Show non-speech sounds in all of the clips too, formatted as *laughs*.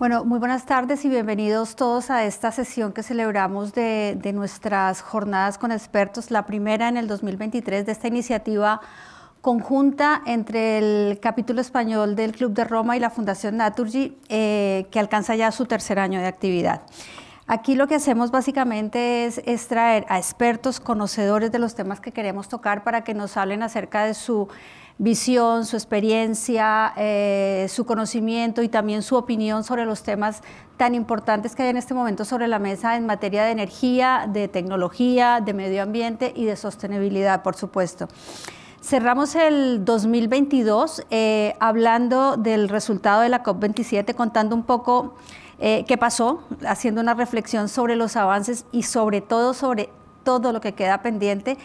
Bueno, muy buenas tardes y bienvenidos todos a esta sesión que celebramos de, nuestras jornadas con expertos, la primera en el 2023 de esta iniciativa conjunta entre el capítulo español del Club de Roma y la Fundación Naturgy, eh, que alcanza ya su tercer año de actividad. Aquí lo que hacemos básicamente es, es, traer a expertos, conocedores de los temas que queremos tocar para que nos hablen acerca de su visión, su experiencia, eh, su conocimiento y también su opinión sobre los temas tan importantes que hay en este momento sobre la mesa en materia de energía, de tecnología, de medio ambiente y de sostenibilidad, por supuesto. Cerramos el 2022 eh, hablando del resultado de la COP27, contando un poco eh, qué pasó, haciendo una reflexión sobre los avances y sobre todo sobre todo lo que queda pendiente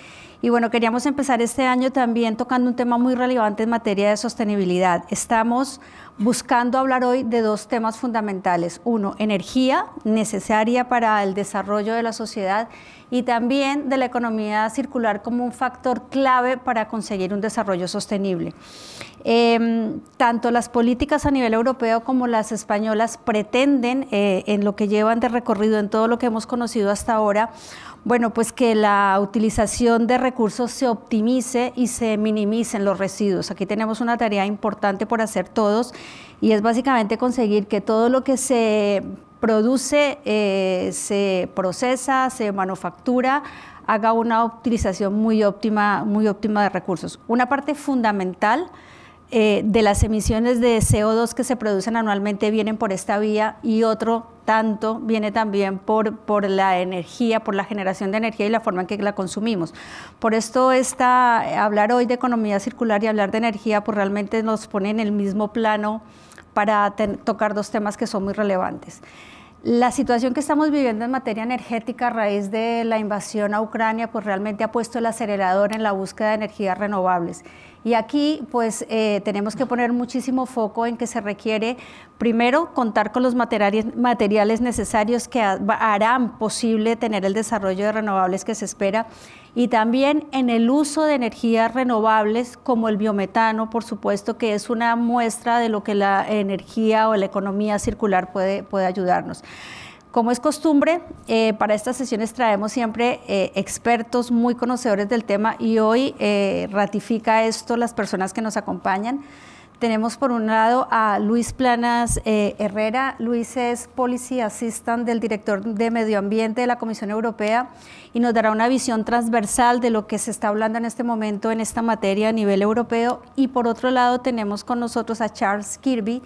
y bueno, queríamos empezar este año también tocando un tema muy relevante en materia de sostenibilidad. Estamos buscando hablar hoy de dos temas fundamentales. Uno, energía necesaria para el desarrollo de la sociedad y también de la economía circular como un factor clave para conseguir un desarrollo sostenible. Em, tanto las políticas a nivel europeo como las españolas pretenden, eh, en lo que llevan de recorrido, en todo lo que hemos conocido hasta ahora, bueno, pues que la utilización de recursos se optimice y se minimicen los residuos. Aquí tenemos una tarea importante por hacer todos y es básicamente conseguir que todo lo que se produce, eh, se procesa, se manufactura, haga una utilización muy óptima, muy óptima de recursos. Una parte fundamental eh, de las emisiones de CO2 que se producen anualmente vienen por esta vía y otro tanto viene también por, la energía, por la generación de energía y la forma en que la consumimos. Por esto está, hablar hoy de economía circular y hablar de energía pues realmente nos pone en el mismo plano para tocar dos temas que son muy relevantes. La situación que estamos viviendo en materia energética a raíz de la invasión a Ucrania pues realmente ha puesto el acelerador en la búsqueda de energías renovables y aquí pues eh, tenemos que poner muchísimo foco en que se requiere primero contar con los materiales, necesarios que harán posible tener el desarrollo de renovables que se espera y también en el uso de energías renovables como el biometano, por supuesto, que es una muestra de lo que la energía o la economía circular puede, puede ayudarnos. Como es costumbre, eh, para estas sesiones traemos siempre eh, expertos muy conocedores del tema y hoy eh, ratifica esto las personas que nos acompañan. Tenemos por un lado a Luis Planas Herrera. Luis es Policy Assistant del Director de Medio Ambiente de la Comisión Europea y nos dará una visión transversal de lo que se está hablando en este momento en esta materia a nivel europeo. Y por otro lado tenemos con nosotros a Charles Kirby,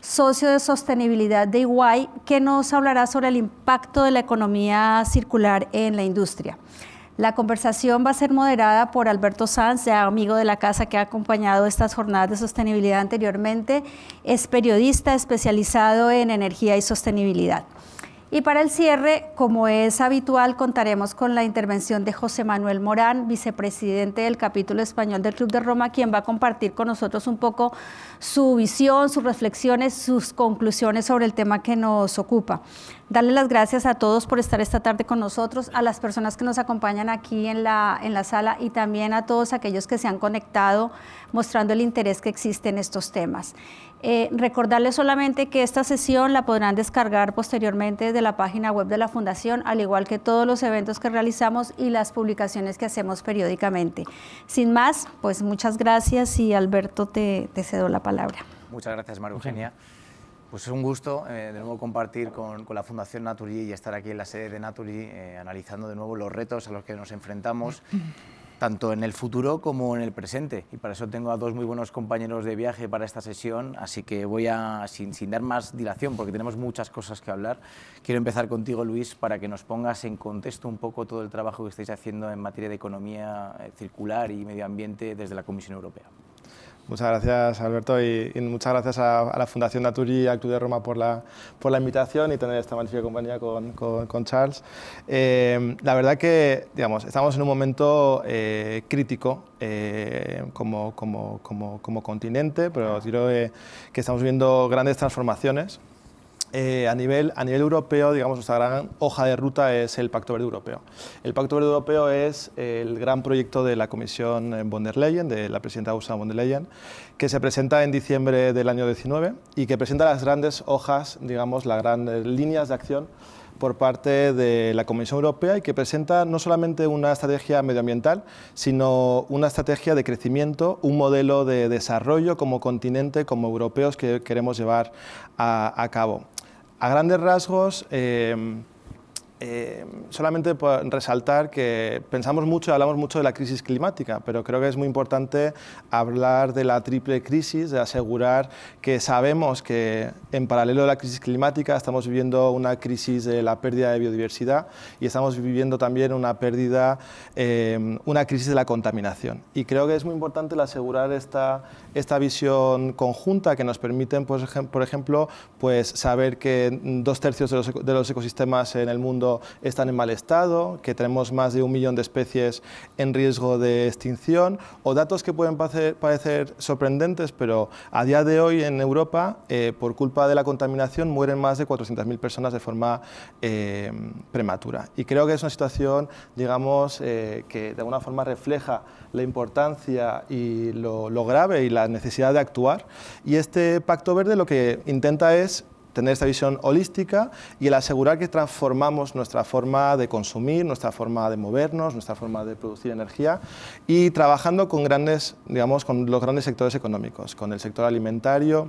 socio de sostenibilidad de Iguay, que nos hablará sobre el impacto de la economía circular en la industria. La conversación va a ser moderada por Alberto Sanz, ya amigo de la casa que ha acompañado estas jornadas de sostenibilidad anteriormente. Es periodista especializado en energía y sostenibilidad. Y para el cierre, como es habitual, contaremos con la intervención de José Manuel Morán, vicepresidente del capítulo español del Club de Roma, quien va a compartir con nosotros un poco su visión, sus reflexiones, sus conclusiones sobre el tema que nos ocupa. Darle las gracias a todos por estar esta tarde con nosotros, a las personas que nos acompañan aquí en la, en la sala y también a todos aquellos que se han conectado mostrando el interés que existe en estos temas. Eh, recordarles solamente que esta sesión la podrán descargar posteriormente de la página web de la Fundación, al igual que todos los eventos que realizamos y las publicaciones que hacemos periódicamente. Sin más, pues muchas gracias y Alberto te, cedo la palabra. Muchas gracias, María Eugenia. Pues es un gusto eh, de nuevo compartir con, la Fundación Naturi y estar aquí en la sede de Naturi eh, analizando de nuevo los retos a los que nos enfrentamos *laughs* tanto en el futuro como en el presente. Y para eso tengo a dos muy buenos compañeros de viaje para esta sesión, así que voy a, sin, sin, dar más dilación, porque tenemos muchas cosas que hablar, quiero empezar contigo, Luis, para que nos pongas en contexto un poco todo el trabajo que estáis haciendo en materia de economía eh, circular y medio ambiente desde la Comisión Europea. Muchas gracias, Alberto, y, muchas gracias a, la Fundación Naturi y al Club de Roma por la, por la invitación y tener esta magnífica compañía con, Charles. Eh, la verdad que, digamos, estamos en un momento eh, crítico eh, como, como, continente, pero creo que estamos viviendo grandes transformaciones eh, a, nivel, a nivel europeo, digamos, nuestra gran hoja de ruta es el Pacto Verde Europeo. El Pacto Verde Europeo es el gran proyecto de la Comisión eh, von der Leyen, de la presidenta Ursula von der Leyen, que se presenta en diciembre del año 19 y que presenta las grandes hojas, digamos, las grandes líneas de acción por parte de la Comisión Europea y que presenta no solamente una estrategia medioambiental, sino una estrategia de crecimiento, un modelo de desarrollo como continente, como europeos que queremos llevar a cabo. A grandes rasgos, eh, eh, solamente resaltar que pensamos mucho, y hablamos mucho de la crisis climática, pero creo que es muy importante hablar de la triple crisis, de asegurar que sabemos que en paralelo a la crisis climática estamos viviendo una crisis de la pérdida de biodiversidad y estamos viviendo también una pérdida, eh, una crisis de la contaminación. Y creo que es muy importante el asegurar esta, esta visión conjunta que nos permite, pues, por ejemplo, pues, saber que dos tercios de los ecosistemas en el mundo están en mal estado, que tenemos más de un millón de especies en riesgo de extinción, o datos que pueden parecer, sorprendentes, pero a día de hoy en Europa, eh, por culpa de la contaminación, mueren más de 400.000 personas de forma eh, prematura. Y creo que es una situación, digamos, eh, que de alguna forma refleja la importancia y lo grave y la necesidad de actuar. Y este Pacto Verde lo que intenta es tener esta visión holística y el asegurar que transformamos nuestra forma de consumir, nuestra forma de movernos, nuestra forma de producir energía y trabajando con grandes, digamos, con los grandes sectores económicos, con el sector alimentario,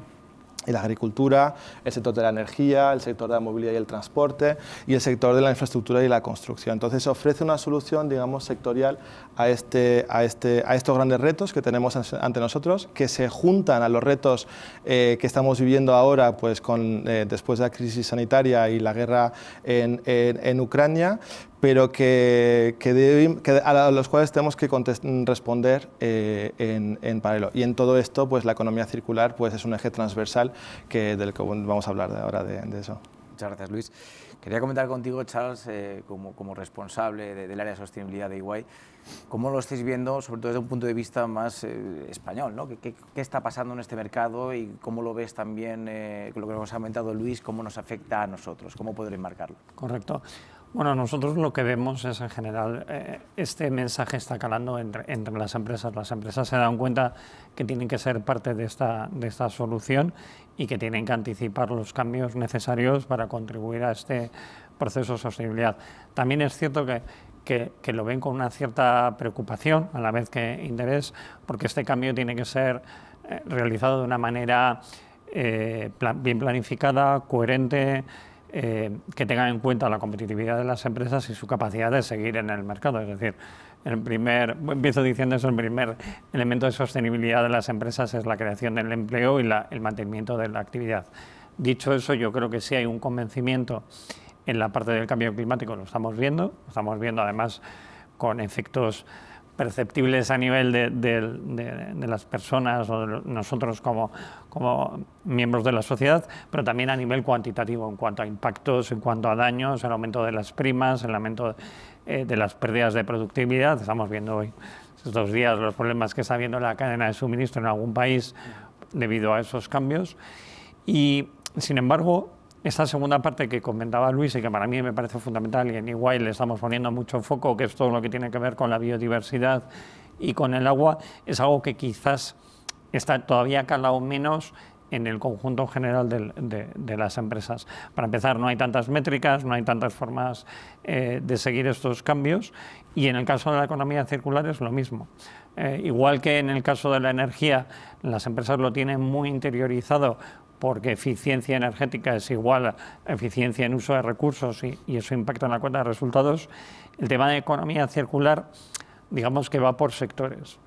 y la agricultura, el sector de la energía, el sector de la movilidad y el transporte y el sector de la infraestructura y la construcción. Entonces ofrece una solución, digamos, sectorial a, este, a, este, a estos grandes retos que tenemos ante nosotros, que se juntan a los retos eh, que estamos viviendo ahora pues, con, eh, después de la crisis sanitaria y la guerra en Ucrania, pero que, a los cuales tenemos que responder eh, en, en, paralelo. Y en todo esto, pues la economía circular pues, es un eje transversal que, del que vamos a hablar de ahora de, eso. Muchas gracias, Luis. Quería comentar contigo, Charles, eh, como, como, responsable del área de sostenibilidad de Iguay, e ¿cómo lo estáis viendo, sobre todo desde un punto de vista más eh, español? ¿no? ¿Qué, ¿Qué, está pasando en este mercado y cómo lo ves también, eh, lo que nos ha comentado Luis, cómo nos afecta a nosotros? ¿Cómo podréis marcarlo? Correcto. Bueno, nosotros lo que vemos es en general, eh, este mensaje está calando entre, las empresas. Las empresas se dan cuenta que tienen que ser parte de esta, de esta solución y que tienen que anticipar los cambios necesarios para contribuir a este proceso de sostenibilidad. También es cierto que lo ven con una cierta preocupación, a la vez que interés, porque este cambio tiene que ser eh, realizado de una manera eh, bien planificada, coherente, eh, que tengan en cuenta la competitividad de las empresas y su capacidad de seguir en el mercado. Es decir, el primer, empiezo diciendo eso, el primer elemento de sostenibilidad de las empresas es la creación del empleo y el mantenimiento de la actividad. Dicho eso, yo creo que sí hay un convencimiento en la parte del cambio climático, lo estamos viendo, lo estamos viendo además con efectos perceptibles a nivel de, las personas o nosotros como, como miembros de la sociedad, pero también a nivel cuantitativo, en cuanto a impactos, en cuanto a daños, el aumento de las primas, el aumento eh, de las pérdidas de productividad. Estamos viendo hoy, estos días, los problemas que está viendo la cadena de suministro en algún país debido a esos cambios. Y, sin embargo, esta segunda parte que comentaba Luis y que para mí me parece fundamental y en igual le estamos poniendo mucho foco, que es todo lo que tiene que ver con la biodiversidad y con el agua, es algo que quizás está todavía calado menos en el conjunto general de, las empresas. Para empezar, no hay tantas métricas, no hay tantas formas eh, de seguir estos cambios y en el caso de la economía circular es lo mismo. Eh, igual que en el caso de la energía, las empresas lo tienen muy interiorizado porque eficiencia energética es igual a eficiencia en uso de recursos y, eso impacta en la cuenta de resultados, el tema de economía circular, digamos que va por sectores.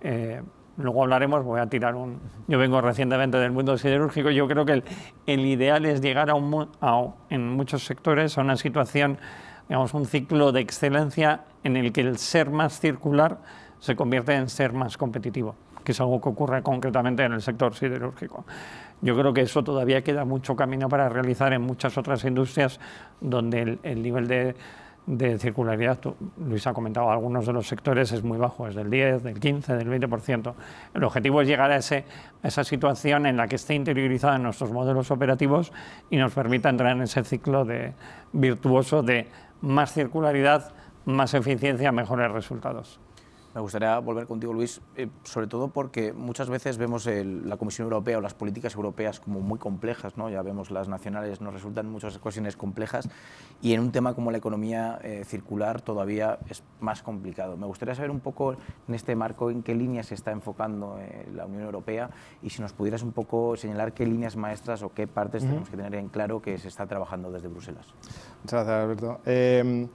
Eh, luego hablaremos, voy a tirar un... Yo vengo recientemente del mundo siderúrgico, yo creo que el, el ideal es llegar a un, en muchos sectores a una situación, digamos, un ciclo de excelencia en el que el ser más circular se convierte en ser más competitivo es algo que ocurre concretamente en el sector siderúrgico. Yo creo que eso todavía queda mucho camino para realizar en muchas otras industrias donde el, nivel de, circularidad, Luis ha comentado, algunos de los sectores es muy bajo, es del 10, del 15, del 20%. El objetivo es llegar a, ese, esa situación en la que esté interiorizada en nuestros modelos operativos y nos permita entrar en ese ciclo de, virtuoso de más circularidad, más eficiencia, mejores resultados. Me gustaría volver contigo, Luis, eh, sobre todo porque muchas veces vemos la Comisión Europea o las políticas europeas como muy complejas, ¿no? ya vemos las nacionales, nos resultan muchas cuestiones complejas y en un tema como la economía eh, circular todavía es más complicado. Me gustaría saber un poco en este marco en qué líneas se está enfocando eh, la Unión Europea y si nos pudieras un poco señalar qué líneas maestras o qué partes tenemos que tener en claro que se está trabajando desde Bruselas. Muchas gracias, Alberto. Em,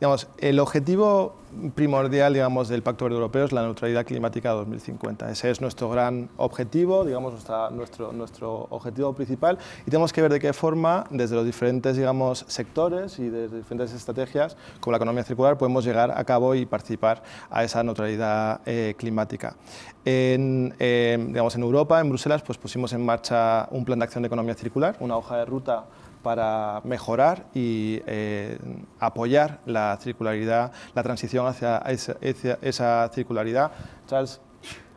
Digamos, el objetivo primordial digamos, del Pacto Verde Europeo es la neutralidad climática 2050. Ese es nuestro gran objetivo, digamos, nuestro, nuestro objetivo principal y tenemos que ver de qué forma desde los diferentes digamos, sectores y desde diferentes estrategias como la economía circular podemos llegar a cabo y participar a esa neutralidad eh, climática. En, eh, digamos, en Europa, en Bruselas, pues pusimos en marcha un plan de acción de economía circular, una hoja de ruta para mejorar y eh, apoyar la circularidad, la transición hacia esa, circularidad. Charles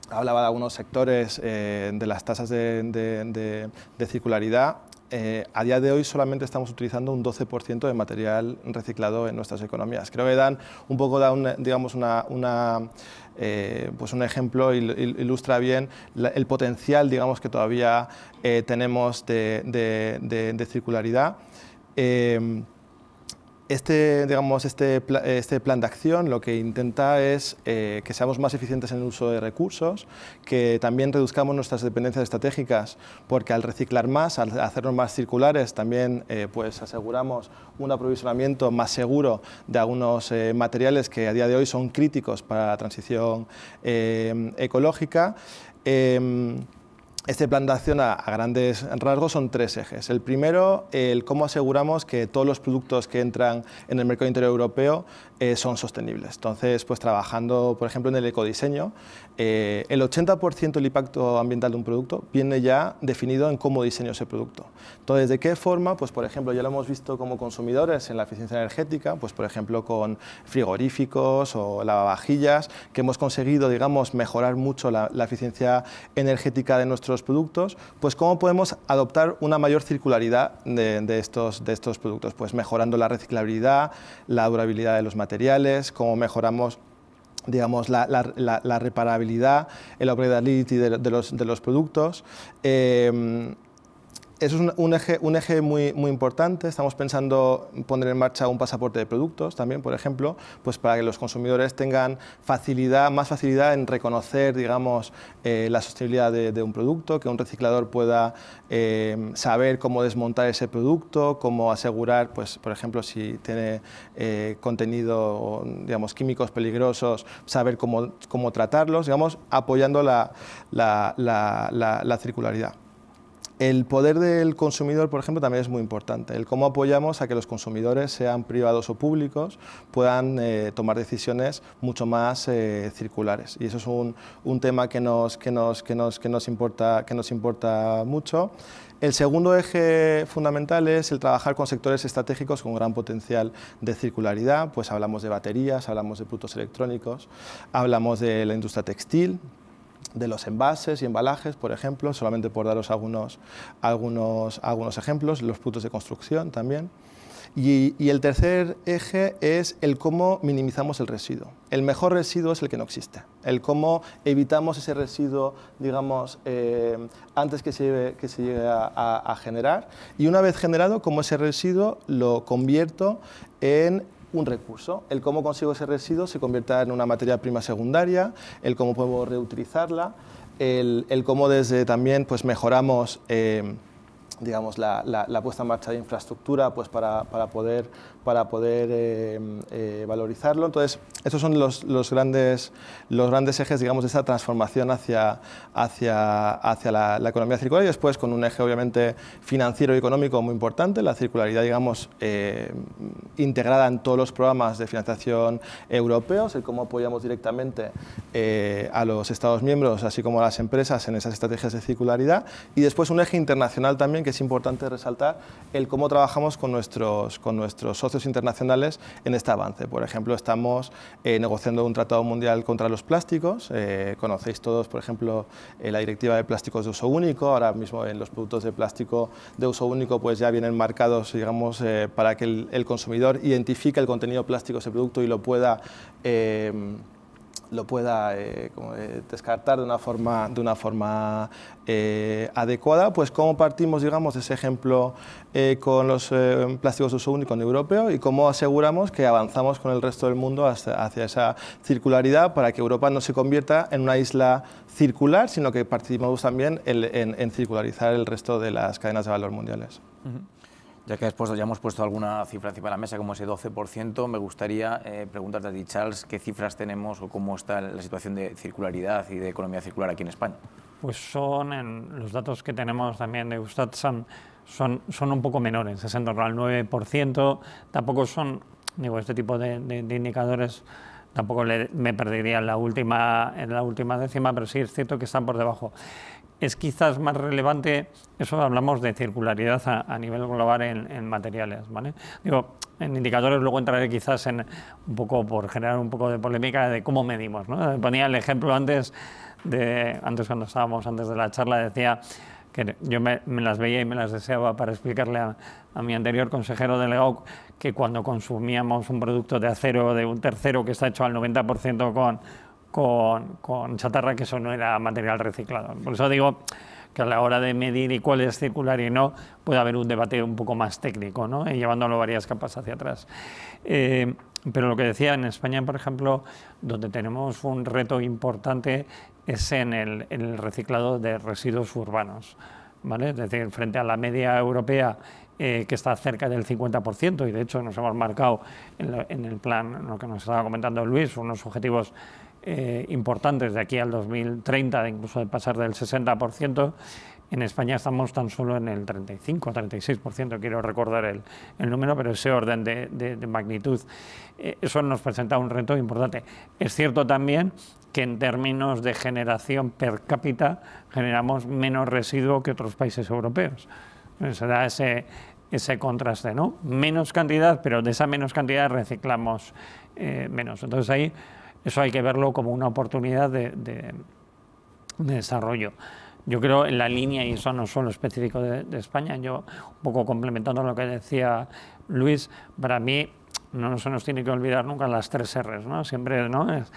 hablaba de algunos sectores eh, de las tasas de circularidad eh, a día de hoy solamente estamos utilizando un 12% de material reciclado en nuestras economías. Creo que dan un poco da un, digamos una, eh, pues un ejemplo y ilustra bien el potencial digamos que todavía eh, tenemos de, de circularidad. Este, digamos, este, este, plan de acción lo que intenta es eh, que seamos más eficientes en el uso de recursos, que también reduzcamos nuestras dependencias estratégicas, porque al reciclar más, al hacernos más circulares, también eh, pues aseguramos un aprovisionamiento más seguro de algunos eh, materiales que a día de hoy son críticos para la transición ecológica. Em, este plan de acción a, grandes rasgos son tres ejes. El primero, el cómo aseguramos que todos los productos que entran en el mercado interior europeo eh, son sostenibles. Entonces, pues trabajando, por ejemplo, en el ecodiseño, eh, el 80% del impacto ambiental de un producto viene ya definido en cómo diseño ese producto. Entonces, ¿de qué forma? Pues, por ejemplo, ya lo hemos visto como consumidores en la eficiencia energética, pues, por ejemplo, con frigoríficos o lavavajillas, que hemos conseguido, digamos, mejorar mucho la, eficiencia energética de nuestros productos, pues, ¿cómo podemos adoptar una mayor circularidad de, estos, de estos productos? Pues, mejorando la reciclabilidad, la durabilidad de los materiales, materiales, cómo mejoramos digamos, la, la, la, la reparabilidad, el operability de, los, productos. Eh, es un, eje, muy, importante. Estamos pensando poner en marcha un pasaporte de productos también, por ejemplo, pues para que los consumidores tengan facilidad, más facilidad en reconocer, digamos, eh, la sostenibilidad de, un producto, que un reciclador pueda eh, saber cómo desmontar ese producto, cómo asegurar, pues, por ejemplo, si tiene eh, contenido, digamos, químicos peligrosos, saber cómo, cómo tratarlos, digamos, apoyando la circularidad. El poder del consumidor, por ejemplo, también es muy importante. El cómo apoyamos a que los consumidores, sean privados o públicos, puedan eh, tomar decisiones mucho más eh, circulares. Y eso es un, tema que nos, que, nos, que, nos, importa, que nos importa mucho. El segundo eje fundamental es el trabajar con sectores estratégicos con gran potencial de circularidad, pues hablamos de baterías, hablamos de productos electrónicos, hablamos de la industria textil, de los envases y embalajes, por ejemplo, solamente por daros algunos, algunos, algunos ejemplos, los productos de construcción también. Y, el tercer eje es el cómo minimizamos el residuo. El mejor residuo es el que no existe. El cómo evitamos ese residuo, digamos, eh, antes que se, llegue, que se llegue a, a generar. Y una vez generado, cómo ese residuo lo convierto en un recurso. El cómo consigo ese residuo se convierta en una materia prima secundaria, el cómo puedo reutilizarla, el, cómo desde también pues mejoramos eh, digamos, la, la, puesta en marcha de infraestructura pues para poder para poder eh, eh, valorizarlo. Entonces, estos son los, los, grandes, los grandes ejes, digamos, de esta transformación hacia, hacia, hacia la, economía circular y después con un eje, obviamente, financiero y económico muy importante, la circularidad, digamos, eh, integrada en todos los programas de financiación europeos, el cómo apoyamos directamente a los Estados miembros, así como a las empresas en esas estrategias de circularidad y después un eje internacional también que es importante resaltar, el cómo trabajamos con nuestros, con nuestros socios internacionales en este avance. Por ejemplo, estamos eh, negociando un tratado mundial contra los plásticos. Eh, conocéis todos, por ejemplo, eh, la directiva de plásticos de uso único. Ahora mismo en los productos de plástico de uso único pues ya vienen marcados, digamos, para que el, el, consumidor identifique el contenido plástico de ese producto y lo pueda lo pueda eh, eh, descartar de una forma, de una forma eh, adecuada, pues cómo partimos, digamos, ese ejemplo con los plásticos de uso único en europeo y cómo aseguramos que avanzamos con el resto del mundo hacia esa circularidad para que Europa no se convierta en una isla circular, sino que participemos también en, circularizar el resto de las cadenas de valor mundiales. Ya que después ya hemos puesto alguna cifra encima de la mesa, como ese 12%, me gustaría eh, preguntarte a ti, Charles, ¿qué cifras tenemos o cómo está la situación de circularidad y de economía circular aquí en España? Pues son, en los datos que tenemos también de Eustat son, son, un poco menores, es en torno al 9%, tampoco son, digo, este tipo de, indicadores tampoco me perdería la última en la última décima, pero sí es cierto que están por debajo es quizás más relevante, eso hablamos de circularidad a, nivel global en, materiales, ¿vale? Digo, en indicadores luego entraré quizás en un poco, por generar un poco de polémica de cómo medimos, Ponía el ejemplo antes, de, antes cuando estábamos, antes de la charla, decía que yo me, las veía y me las deseaba para explicarle a, mi anterior consejero delegado que cuando consumíamos un producto de acero de un tercero que está hecho al 90% con con, chatarra, que eso no era material reciclado. Por eso digo que a la hora de medir y cuál es circular y no, puede haber un debate un poco más técnico, llevándolo varias capas hacia atrás. Eh, pero lo que decía, en España, por ejemplo, donde tenemos un reto importante es en el, reciclado de residuos urbanos. ¿vale? Es decir, frente a la media europea eh, que está cerca del 50%, y de hecho nos hemos marcado en, el plan, lo que nos estaba comentando Luis, unos objetivos eh, importantes de aquí al 2030, incluso de pasar del 60%. En España estamos tan solo en el 35 36%, quiero recordar el, número, pero ese orden de, magnitud, eh, eso nos presenta un reto importante. Es cierto también que en términos de generación per cápita generamos menos residuo que otros países europeos. Se da ese, ese contraste, ¿no? Menos cantidad, pero de esa menos cantidad reciclamos eh, menos. Entonces ahí eso hay que verlo como una oportunidad de, desarrollo. Yo creo en la línea, y eso no es solo específico de, España, yo un poco complementando lo que decía Luis, para mí no se nos tiene que olvidar nunca las tres R's, ¿no? Siempre, Es,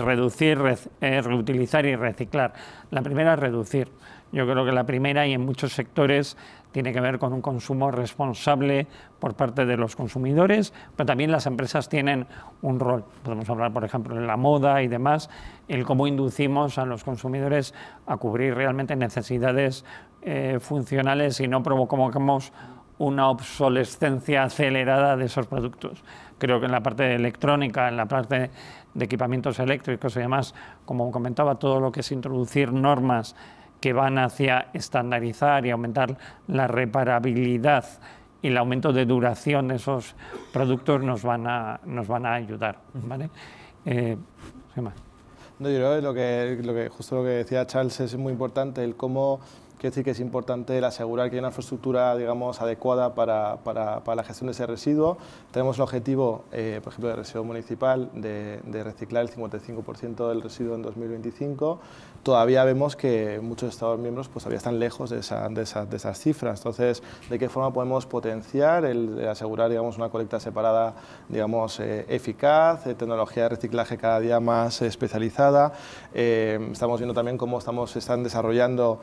reducir, reutilizar y reciclar. La primera es reducir. Yo creo que la primera, y en muchos sectores, tiene que ver con un consumo responsable por parte de los consumidores, pero también las empresas tienen un rol. Podemos hablar, por ejemplo, de la moda y demás, el cómo inducimos a los consumidores a cubrir realmente necesidades eh, funcionales y no provocamos una obsolescencia acelerada de esos productos. Creo que en la parte de electrónica, en la parte de equipamientos eléctricos y demás, como comentaba, todo lo que es introducir normas que van hacia estandarizar y aumentar la reparabilidad y el aumento de duración de esos productos nos van a, nos van a ayudar. ¿vale? Eh, ¿qué No, yo creo que lo, que lo que justo lo que decía Charles es muy importante, el cómo Quiero decir que es importante el asegurar que hay una infraestructura, digamos, adecuada para, para, para la gestión de ese residuo. Tenemos el objetivo, eh, por ejemplo, de residuo municipal, de, de reciclar el 55% del residuo en 2025 todavía vemos que muchos Estados miembros pues, todavía están lejos de, de, esas cifras. Entonces, ¿de qué forma podemos potenciar el, asegurar digamos, una colecta separada digamos, eh, eficaz, eh, tecnología de reciclaje cada día más especializada? Eh, estamos viendo también cómo estamos, están desarrollando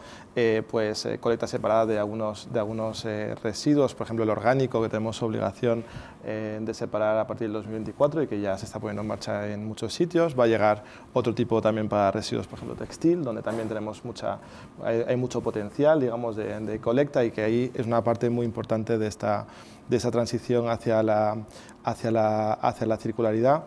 pues, colectas separadas de algunos, de algunos residuos, por ejemplo, el orgánico, que tenemos obligación de separar a partir del 2024 y que ya se está poniendo en marcha en muchos sitios. Va a llegar otro tipo también para residuos, por ejemplo, textil donde también tenemos mucha, hay, mucho potencial, digamos, de, colecta y que ahí es una parte muy importante de esta, de esa transición hacia la, hacia la, la circularidad.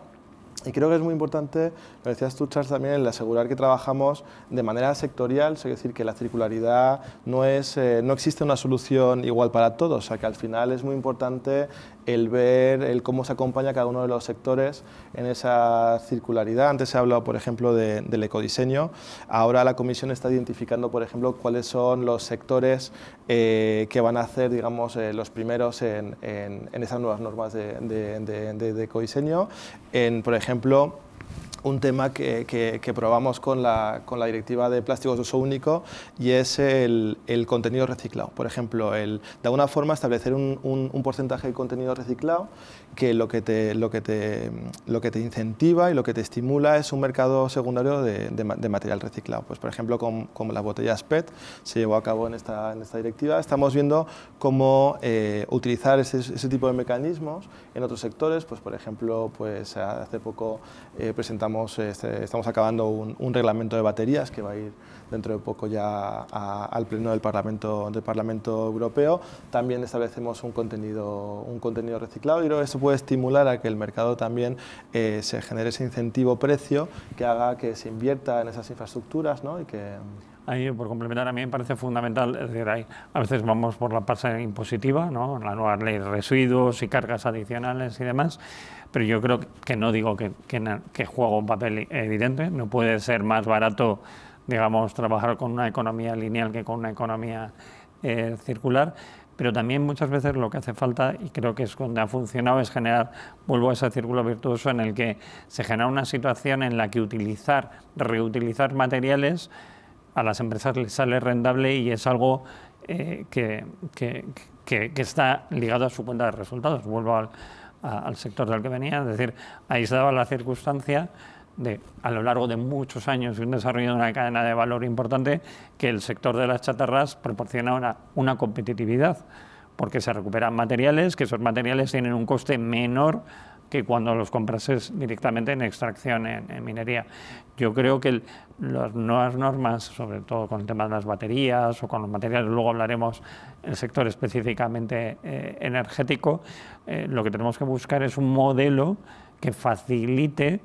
Y creo que es muy importante, lo decías tú, Charles, también, el asegurar que trabajamos de manera sectorial, es decir, que la circularidad no, es, eh, no existe una solución igual para todos, o sea, que al final es muy importante el ver el cómo se acompaña cada uno de los sectores en esa circularidad. Antes se ha hablado, por ejemplo, del ecodiseño. Ahora la Comisión está identificando, por ejemplo, cuáles son los sectores eh, que van a hacer, digamos, eh, los primeros en, esas nuevas normas de, ecodiseño. En, por ejemplo, un tema que, que, probamos con la, con la, directiva de plásticos de uso único y es el, el contenido reciclado. Por ejemplo, el, de alguna forma establecer un, un, porcentaje de contenido reciclado que lo que, te, lo, que te, lo que te incentiva y lo que te estimula es un mercado secundario de, de, material reciclado. Pues, por ejemplo, con, con, las botellas PET se llevó a cabo en esta, en esta directiva. Estamos viendo cómo eh, utilizar ese, ese, tipo de mecanismos en otros sectores. Pues, por ejemplo, pues, hace poco eh, presentamos este, estamos, acabando un, reglamento de baterías que va a ir dentro de poco ya al Pleno del Parlamento, del Parlamento Europeo. También establecemos un contenido, un contenido reciclado y creo que eso puede estimular a que el mercado también eh, se genere ese incentivo-precio que haga que se invierta en esas infraestructuras ¿no? y que... Ahí, por complementar, a mí me parece fundamental, es decir, a veces vamos por la parte impositiva, ¿no? la nueva ley de residuos y cargas adicionales y demás, pero yo creo que no digo que, que, un papel evidente, no puede ser más barato, digamos, trabajar con una economía lineal que con una economía eh, circular, pero también muchas veces lo que hace falta, y creo que es donde ha funcionado, es generar, vuelvo a ese círculo virtuoso en el que se genera una situación en la que utilizar, reutilizar materiales a las empresas les sale rentable y es algo eh, que, que, está ligado a su cuenta de resultados. Vuelvo al, al sector del que venía, es decir, ahí se daba la circunstancia de, a lo largo de muchos años y un desarrollo de una cadena de valor importante, que el sector de las chatarras proporciona una competitividad, porque se recuperan materiales, que esos materiales tienen un coste menor que cuando los comprases directamente en extracción, en, minería. Yo creo que las nuevas normas, sobre todo con el tema de las baterías o con los materiales, luego hablaremos el sector específicamente eh, energético, eh, lo que tenemos que buscar es un modelo que facilite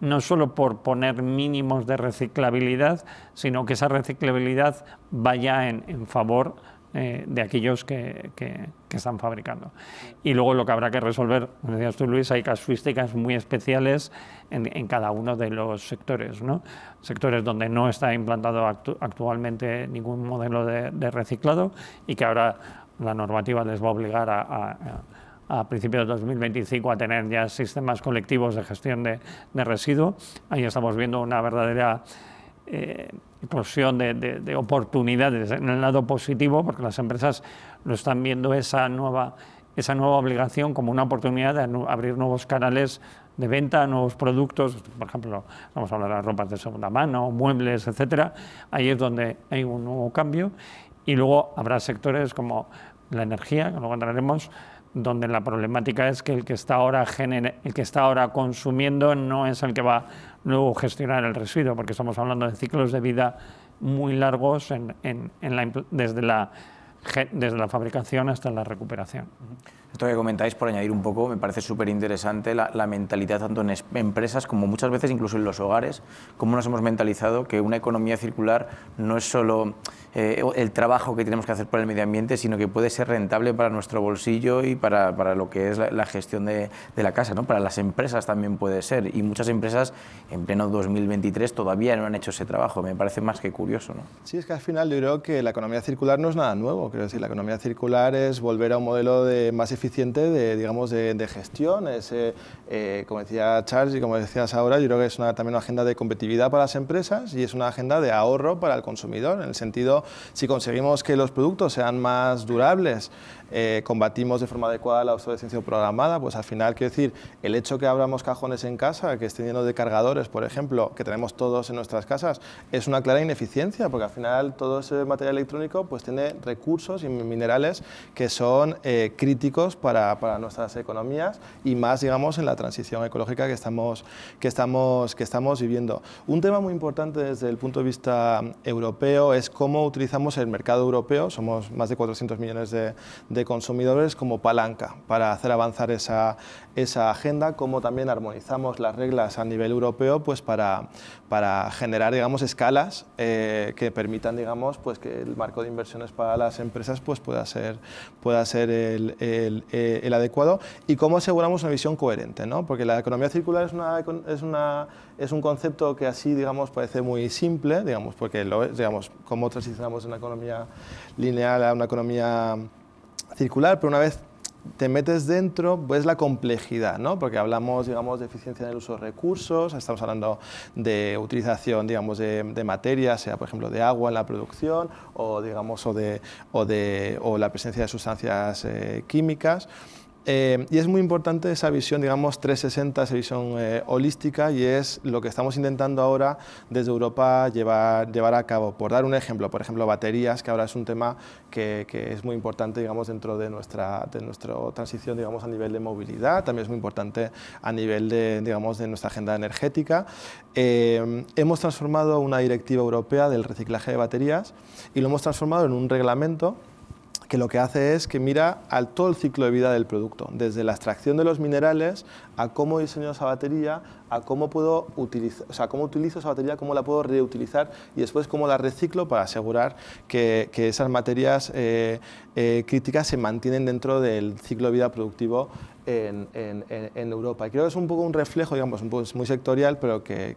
no solo por poner mínimos de reciclabilidad, sino que esa reciclabilidad vaya en, favor eh, de aquellos que, que, están fabricando. Y luego lo que habrá que resolver, como decías tú Luis, hay casuísticas muy especiales en, en cada uno de los sectores, ¿no? sectores donde no está implantado actualmente ningún modelo de, reciclado y que ahora la normativa les va a obligar a, a, principios de 2025 a tener ya sistemas colectivos de gestión de, de residuos. Ahí estamos viendo una verdadera eh, explosión de, oportunidades en el lado positivo, porque las empresas lo están viendo esa nueva, esa nueva obligación como una oportunidad de abrir nuevos canales de venta, nuevos productos, por ejemplo, vamos a hablar de ropas de segunda mano, muebles, etcétera. Ahí es donde hay un nuevo cambio. Y luego habrá sectores como la energía, que luego entraremos, donde la problemática es que el que está ahora, el que está ahora consumiendo no es el que va luego gestionar el residuo, porque estamos hablando de ciclos de vida muy largos desde, la, desde la fabricación hasta la recuperación. Esto que comentáis, por añadir un poco, me parece súper interesante la, mentalidad tanto en empresas como muchas veces incluso en los hogares, cómo nos hemos mentalizado que una economía circular no es solo eh, el trabajo que tenemos que hacer por el medio ambiente, sino que puede ser rentable para nuestro bolsillo y para, para lo que es la, gestión de, de, la casa, ¿no? para las empresas también puede ser. Y muchas empresas en pleno 2023 todavía no han hecho ese trabajo, me parece más que curioso. ¿no? Sí, es que al final yo creo que la economía circular no es nada nuevo, quiero decir, la economía circular es volver a un modelo de más eficiente de, digamos, de, gestión. Es, eh, eh, como decía Charles y como decías ahora, yo creo que es una, también una agenda de competitividad para las empresas y es una agenda de ahorro para el consumidor. En el sentido, si conseguimos que los productos sean más durables, eh, combatimos de forma adecuada la obsolescencia programada, pues al final, quiero decir, el hecho que abramos cajones en casa, que estén llenos de cargadores, por ejemplo, que tenemos todos en nuestras casas, es una clara ineficiencia, porque al final todo ese material electrónico pues tiene recursos y minerales que son eh, críticos para, nuestras economías y más, digamos, en la transición ecológica que estamos, que, estamos, que estamos viviendo. Un tema muy importante desde el punto de vista europeo es cómo utilizamos el mercado europeo, somos más de 400 millones de de consumidores como palanca para hacer avanzar esa, agenda, cómo también armonizamos las reglas a nivel europeo pues para, para generar digamos, escalas eh, que permitan digamos, pues que el marco de inversiones para las empresas pues pueda ser, pueda ser el, eh, adecuado y cómo aseguramos una visión coherente, porque la economía circular es, es, una, es un concepto que así digamos, parece muy simple, digamos, porque lo, digamos, cómo transicionamos de una economía lineal a una economía circular, pero una vez te metes dentro, ves la complejidad, ¿no? Porque hablamos, digamos, de eficiencia en el uso de recursos, estamos hablando de utilización, digamos, de, materia, sea, por ejemplo, de agua en la producción o, digamos, o de, o de o la presencia de sustancias eh, químicas. Eh, y es muy importante esa visión, digamos, 360, esa visión eh, holística, y es lo que estamos intentando ahora desde Europa llevar, a cabo. Por dar un ejemplo, por ejemplo, baterías, que ahora es un tema que, es muy importante, digamos, dentro de nuestra, transición, digamos, a nivel de movilidad, también es muy importante a nivel de, nuestra agenda energética. Eh, hemos transformado una directiva europea del reciclaje de baterías y lo hemos transformado en un reglamento que lo que hace es que mira al todo el ciclo de vida del producto, desde la extracción de los minerales a cómo diseño esa batería, cómo puedo utilizar, o sea, cómo utilizo esa batería, cómo la puedo reutilizar y después cómo la reciclo para asegurar que, esas materias eh, eh, críticas se mantienen dentro del ciclo de vida productivo en, Europa. Y creo que es un poco un reflejo, digamos, un muy sectorial, pero que,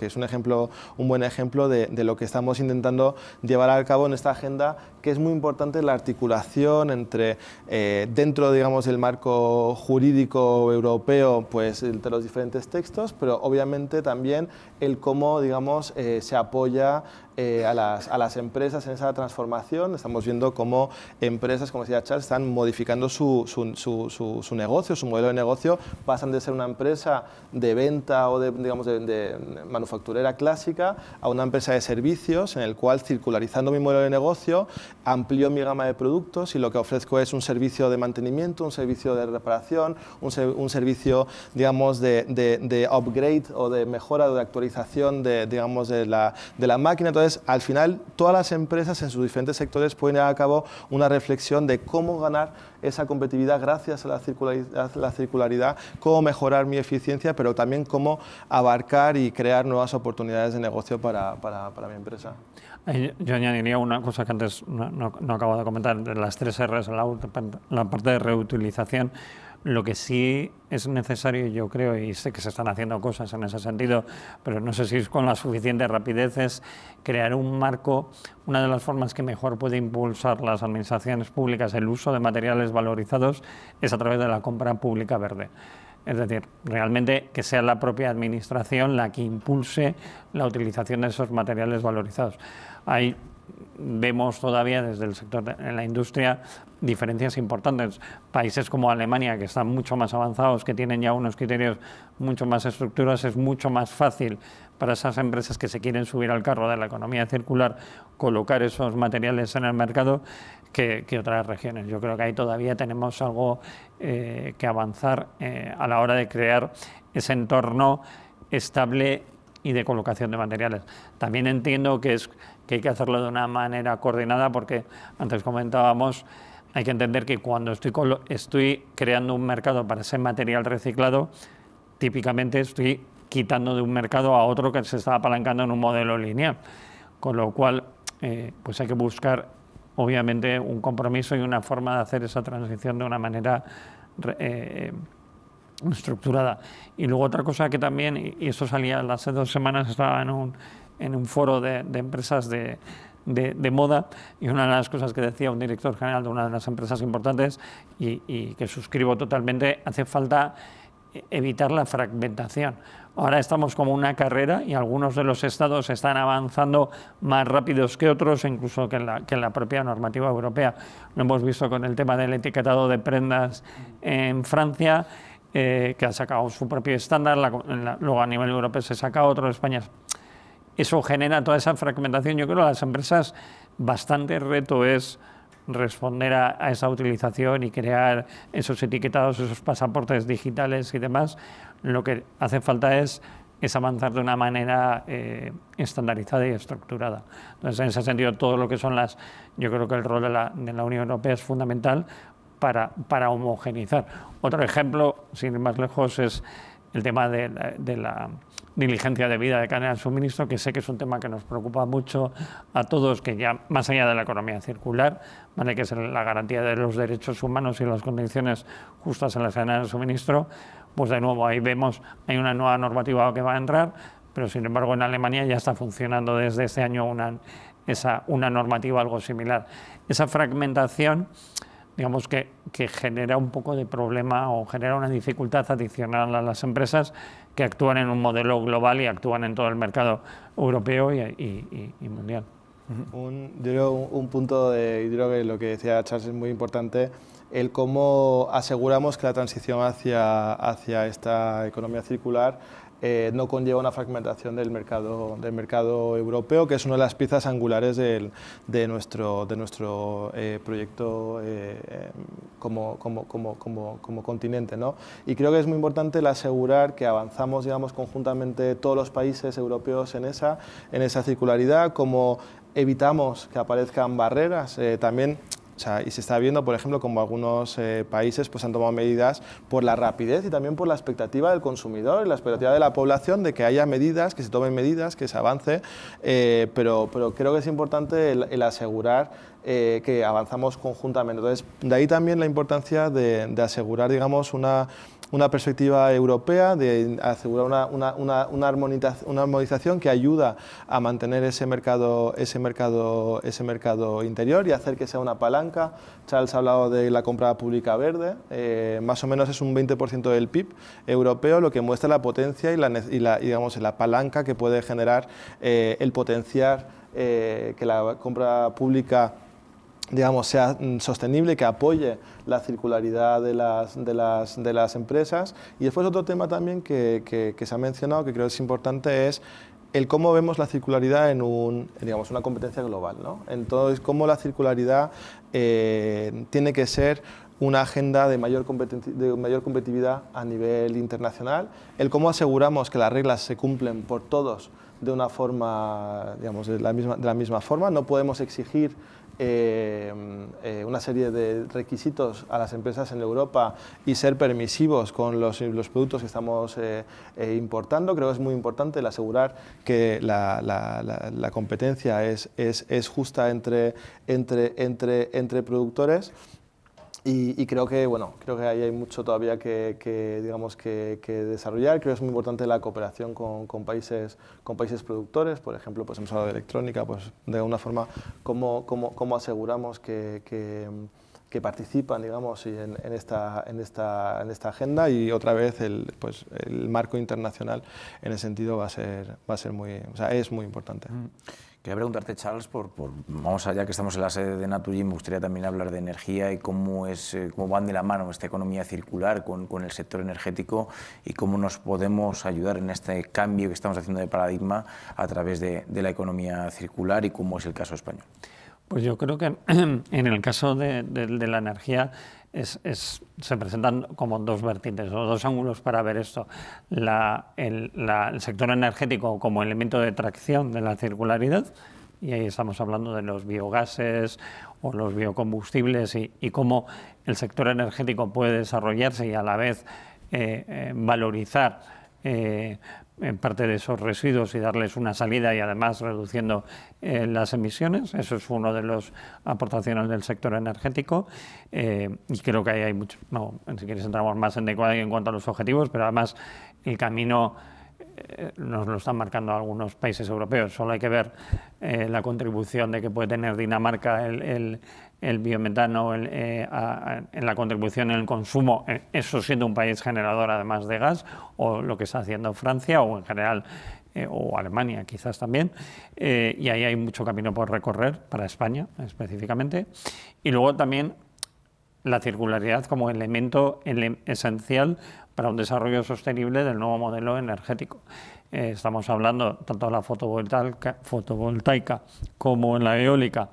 es un, ejemplo, un buen ejemplo de, lo que estamos intentando llevar a cabo en esta agenda, que es muy importante la articulación entre, eh, dentro, digamos, del marco jurídico europeo, pues entre los diferentes textos, pero obviamente también el cómo, digamos, eh, se apoya eh, a, las, empresas en esa transformación. Estamos viendo cómo empresas, como decía Charles, están modificando su, negocio, su modelo de negocio, pasan de ser una empresa de venta o de, digamos, de, manufacturera clásica a una empresa de servicios en el cual, circularizando mi modelo de negocio, amplío mi gama de productos y lo que ofrezco es un servicio de mantenimiento, un servicio de reparación, un, servicio, digamos, de, de upgrade o de mejora o de actualización de, digamos, de, la, de la máquina. Entonces, al final, todas las empresas en sus diferentes sectores pueden llevar a cabo una reflexión de cómo ganar esa competitividad gracias a la circularidad, la circularidad cómo mejorar mi eficiencia, pero también cómo abarcar y crear nuevas oportunidades de negocio para, para, para mi empresa. Yo añadiría una cosa que antes no, no, acabo de comentar, de las tres R's, la, la parte de reutilización. Lo que sí es necesario, yo creo, y sé que se están haciendo cosas en ese sentido, pero no sé si es con la suficiente rapidez, es crear un marco. Una de las formas que mejor puede impulsar las administraciones públicas el uso de materiales valorizados es a través de la compra pública verde. Es decir, realmente que sea la propia administración la que impulse la utilización de esos materiales valorizados. Hay vemos todavía desde el sector en la industria diferencias importantes. Países como Alemania, que están mucho más avanzados, que tienen ya unos criterios mucho más estructurados, es mucho más fácil para esas empresas que se quieren subir al carro de la economía circular colocar esos materiales en el mercado que, que otras regiones. Yo creo que ahí todavía tenemos algo eh, que avanzar eh, a la hora de crear ese entorno estable y de colocación de materiales. También entiendo que es que hay que hacerlo de una manera coordinada porque antes comentábamos, hay que entender que cuando estoy, estoy creando un mercado para ese material reciclado, típicamente estoy quitando de un mercado a otro que se está apalancando en un modelo lineal. Con lo cual, eh, pues hay que buscar, obviamente, un compromiso y una forma de hacer esa transición de una manera eh, eh, estructurada. Y luego otra cosa que también, y eso salía las dos semanas, estaba en un en un foro de, empresas de, moda y una de las cosas que decía un director general de una de las empresas importantes y, que suscribo totalmente, hace falta evitar la fragmentación. Ahora estamos como una carrera y algunos de los estados están avanzando más rápidos que otros, incluso que la, la propia normativa europea. Lo hemos visto con el tema del etiquetado de prendas en Francia. Eh, que ha sacado su propio estándar, luego a nivel europeo se saca otro, España eso genera toda esa fragmentación. Yo creo que a las empresas bastante reto es responder a, esa utilización y crear esos etiquetados, esos pasaportes digitales y demás. Lo que hace falta es, avanzar de una manera eh, estandarizada y estructurada. Entonces, en ese sentido, todo lo que son las... Yo creo que el rol de la, Unión Europea es fundamental para, para homogenizar. Otro ejemplo, sin ir más lejos, es el tema de la diligencia debida de cadena de suministro, que sé que es un tema que nos preocupa mucho a todos, que ya más allá de la economía circular, ¿vale? que es la garantía de los derechos humanos y las condiciones justas en la cadena de suministro, pues de nuevo ahí vemos, hay una nueva normativa que va a entrar, pero sin embargo en Alemania ya está funcionando desde este año una, esa, una normativa algo similar. Esa fragmentación digamos que, que genera un poco de problema o genera una dificultad adicional a las empresas que actúan en un modelo global y actúan en todo el mercado europeo y, mundial. Un, punto de lo que decía Charles es muy importante, el cómo aseguramos que la transición hacia, hacia esta economía circular eh, no conlleva una fragmentación del mercado, del mercado europeo, que es una de las piezas angulares de nuestro, de nuestro eh, proyecto eh, como, continente. Y creo que es muy importante el asegurar que avanzamos digamos, conjuntamente todos los países europeos en esa, en esa circularidad, como evitamos que aparezcan barreras. también y se está viendo, por ejemplo, como algunos eh, países pues, han tomado medidas por la rapidez y también por la expectativa del consumidor y la expectativa de la población de que haya medidas, que se tomen medidas, que se avance, eh, pero, pero creo que es importante el, asegurar eh, que avanzamos conjuntamente. Entonces, de ahí también la importancia de, de asegurar, digamos, una una perspectiva europea de asegurar una, una, una, armonización, que ayuda a mantener ese mercado, ese, mercado, ese mercado interior y hacer que sea una palanca. Charles ha hablado de la compra pública verde, eh, más o menos es un 20% del PIB europeo, lo que muestra la potencia y la, y la, la palanca que puede generar eh, el potenciar eh, que la compra pública digamos, sea mm, sostenible, que apoye la circularidad de las, de las, de las empresas. Y después otro tema también que, que, que se ha mencionado, que creo que es importante, es el cómo vemos la circularidad en un, digamos, una competencia global. ¿no? Entonces, cómo la circularidad eh, tiene que ser una agenda de mayor, de mayor competitividad a nivel internacional, el cómo aseguramos que las reglas se cumplen por todos de una forma, digamos, de la misma, de la misma forma. No podemos exigir eh, eh, una serie de requisitos a las empresas en Europa y ser permisivos con los, productos que estamos eh, importando. Creo que es muy importante el asegurar que la, competencia es, justa entre, entre productores. Y, creo que bueno creo que ahí hay mucho todavía que, digamos que, desarrollar creo que es muy importante la cooperación con, países con países productores por ejemplo pues hemos hablado de electrónica pues de alguna forma cómo, cómo, aseguramos que, participan, digamos, en, esta, en, esta, en esta agenda y otra vez el, pues, el marco internacional en ese sentido va a ser, va a ser muy, o sea, es muy importante. Mm. Quería preguntarte, Charles, por, vamos allá que estamos en la sede de Naturgy, me gustaría también hablar de energía y cómo, es, eh, cómo van de la mano esta economía circular con, el sector energético y cómo nos podemos ayudar en este cambio que estamos haciendo de paradigma a través de, la economía circular y cómo es el caso español. Pues yo creo que *clears throat* en el caso de la energía es, se presentan como dos vertientes o dos ángulos para ver esto. el, sector energético como elemento de tracción de la circularidad, y ahí estamos hablando de los biogases o los biocombustibles y, cómo el sector energético puede desarrollarse y a la vez eh, eh, valorizar. Eh, en parte de esos residuos y darles una salida y además reduciendo eh, las emisiones. Eso es uno de los aportaciones del sector energético eh, y creo que ahí hay mucho. No, si quieres entramos más en detalle en cuanto a los objetivos, pero además el camino eh, nos lo están marcando algunos países europeos. Solo hay que ver la contribución de que puede tener Dinamarca el el biometano eh, en la contribución en el consumo, eh, eso siendo un país generador además de gas, o lo que está haciendo Francia o en general eh, o Alemania quizás también, y ahí hay mucho camino por recorrer para España específicamente. Y luego también la circularidad como elemento esencial para un desarrollo sostenible del nuevo modelo energético. estamos hablando tanto de la fotovoltaica, fotovoltaica como en la eólica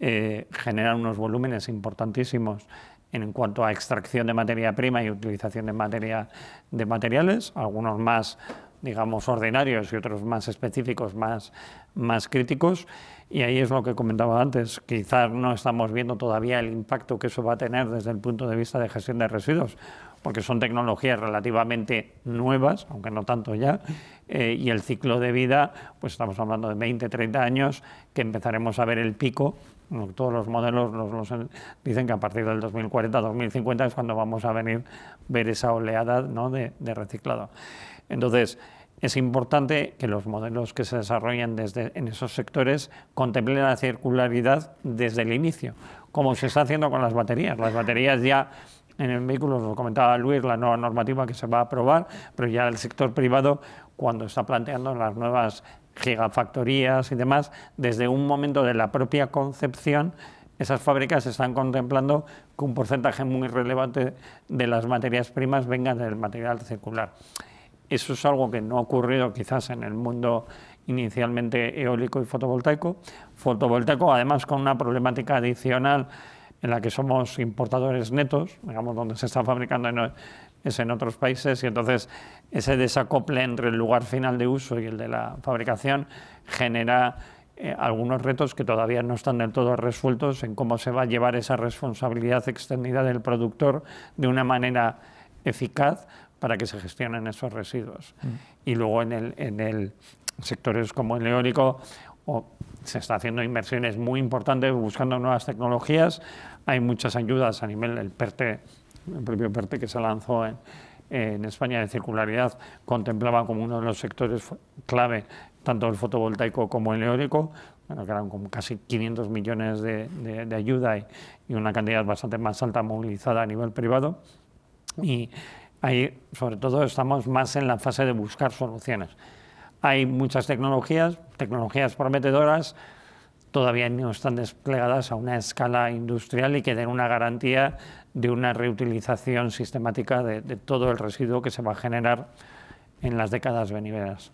eh, generan unos volúmenes importantísimos en cuanto a extracción de materia prima y utilización de, materiales, algunos más, digamos, ordinarios y otros más específicos, más, críticos. Y ahí es lo que comentaba antes, quizás no estamos viendo todavía el impacto que eso va a tener desde el punto de vista de gestión de residuos, porque son tecnologías relativamente nuevas, aunque no tanto ya, eh, y el ciclo de vida, pues estamos hablando de 20, 30 años, que empezaremos a ver el pico todos los modelos nos dicen que a partir del 2040-2050 es cuando vamos a venir ver esa oleada ¿no? de, reciclado. Entonces, es importante que los modelos que se desarrollan en esos sectores contemplen la circularidad desde el inicio, como se está haciendo con las baterías. Las baterías ya en el vehículo, lo comentaba Luis, la nueva normativa que se va a aprobar, pero ya el sector privado, cuando está planteando las nuevas gigafactorías y demás, desde un momento de la propia concepción, esas fábricas están contemplando que un porcentaje muy relevante de las materias primas venga del material circular. Eso es algo que no ha ocurrido quizás en el mundo inicialmente eólico y fotovoltaico. Fotovoltaico además con una problemática adicional en la que somos importadores netos, digamos, donde se está fabricando en, en otros países y entonces ese desacople entre el lugar final de uso y el de la fabricación genera eh, algunos retos que todavía no están del todo resueltos en cómo se va a llevar esa responsabilidad extendida del productor de una manera eficaz para que se gestionen esos residuos. Mm. Y luego en el, en el sectores como el eólico o se está haciendo inversiones muy importantes buscando nuevas tecnologías. Hay muchas ayudas a nivel del PERTE el propio PERTE que se lanzó en, España de circularidad contemplaba como uno de los sectores clave tanto el fotovoltaico como el eólico, que eran como casi 500 millones de, ayuda y, una cantidad bastante más alta movilizada a nivel privado. Y ahí, sobre todo, estamos más en la fase de buscar soluciones. Hay muchas tecnologías, tecnologías prometedoras, todavía no están desplegadas a una escala industrial y que den una garantía de una reutilización sistemática de, todo el residuo que se va a generar en las décadas venideras.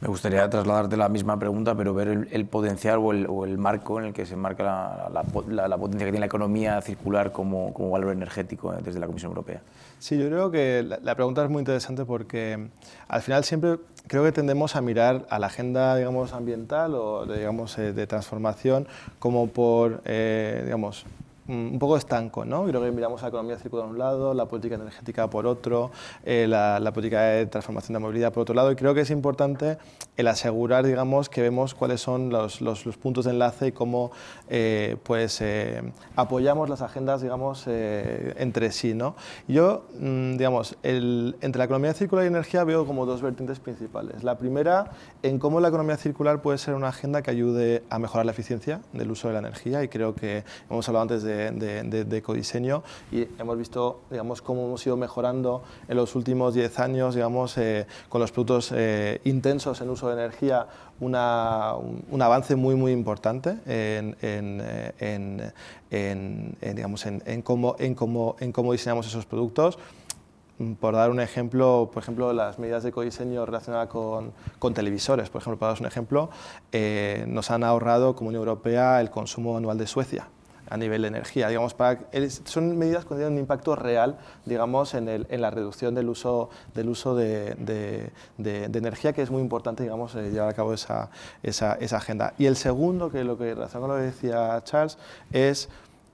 Me gustaría trasladarte la misma pregunta, pero ver el, potencial o el, marco en el que se marca la, potencia que tiene la economía circular como, valor energético eh, desde la Comisión Europea. Sí, yo creo que la, pregunta es muy interesante porque mm, al final siempre creo que tendemos a mirar a la agenda digamos, ambiental o digamos, eh, de transformación como por eh, digamos, Mm, un poco estanco, ¿no? creo que miramos a la economía circular por un lado, la política energética por otro, eh, la, política de transformación de movilidad por otro lado, y creo que es importante el asegurar, digamos, que vemos cuáles son los, puntos de enlace y cómo, eh, pues, eh, apoyamos las agendas, digamos, entre sí, ¿no? Yo, mm, digamos, el, entre la economía circular y energía veo como dos vertientes principales. La primera, en cómo la economía circular puede ser una agenda que ayude a mejorar la eficiencia del uso de la energía, y creo que hemos hablado antes de de, de, y hemos visto, digamos, cómo hemos ido mejorando en los últimos 10 años, digamos, eh, con los productos eh, intensos en uso de energía, un, avance muy, muy importante en, eh, digamos, en, cómo, en, en cómo diseñamos esos productos mm, por dar un ejemplo, por ejemplo, las medidas de ecodiseño relacionadas con, televisores, por ejemplo, para un ejemplo, nos han ahorrado como Unión Europea el consumo anual de Suecia, a nivel de energía. Digamos, son medidas que tienen un impacto real digamos, en, la reducción del uso, del uso de, energía, que es muy importante digamos, eh, llevar a cabo esa, agenda. Y el segundo, que lo que razón lo que decía Charles, es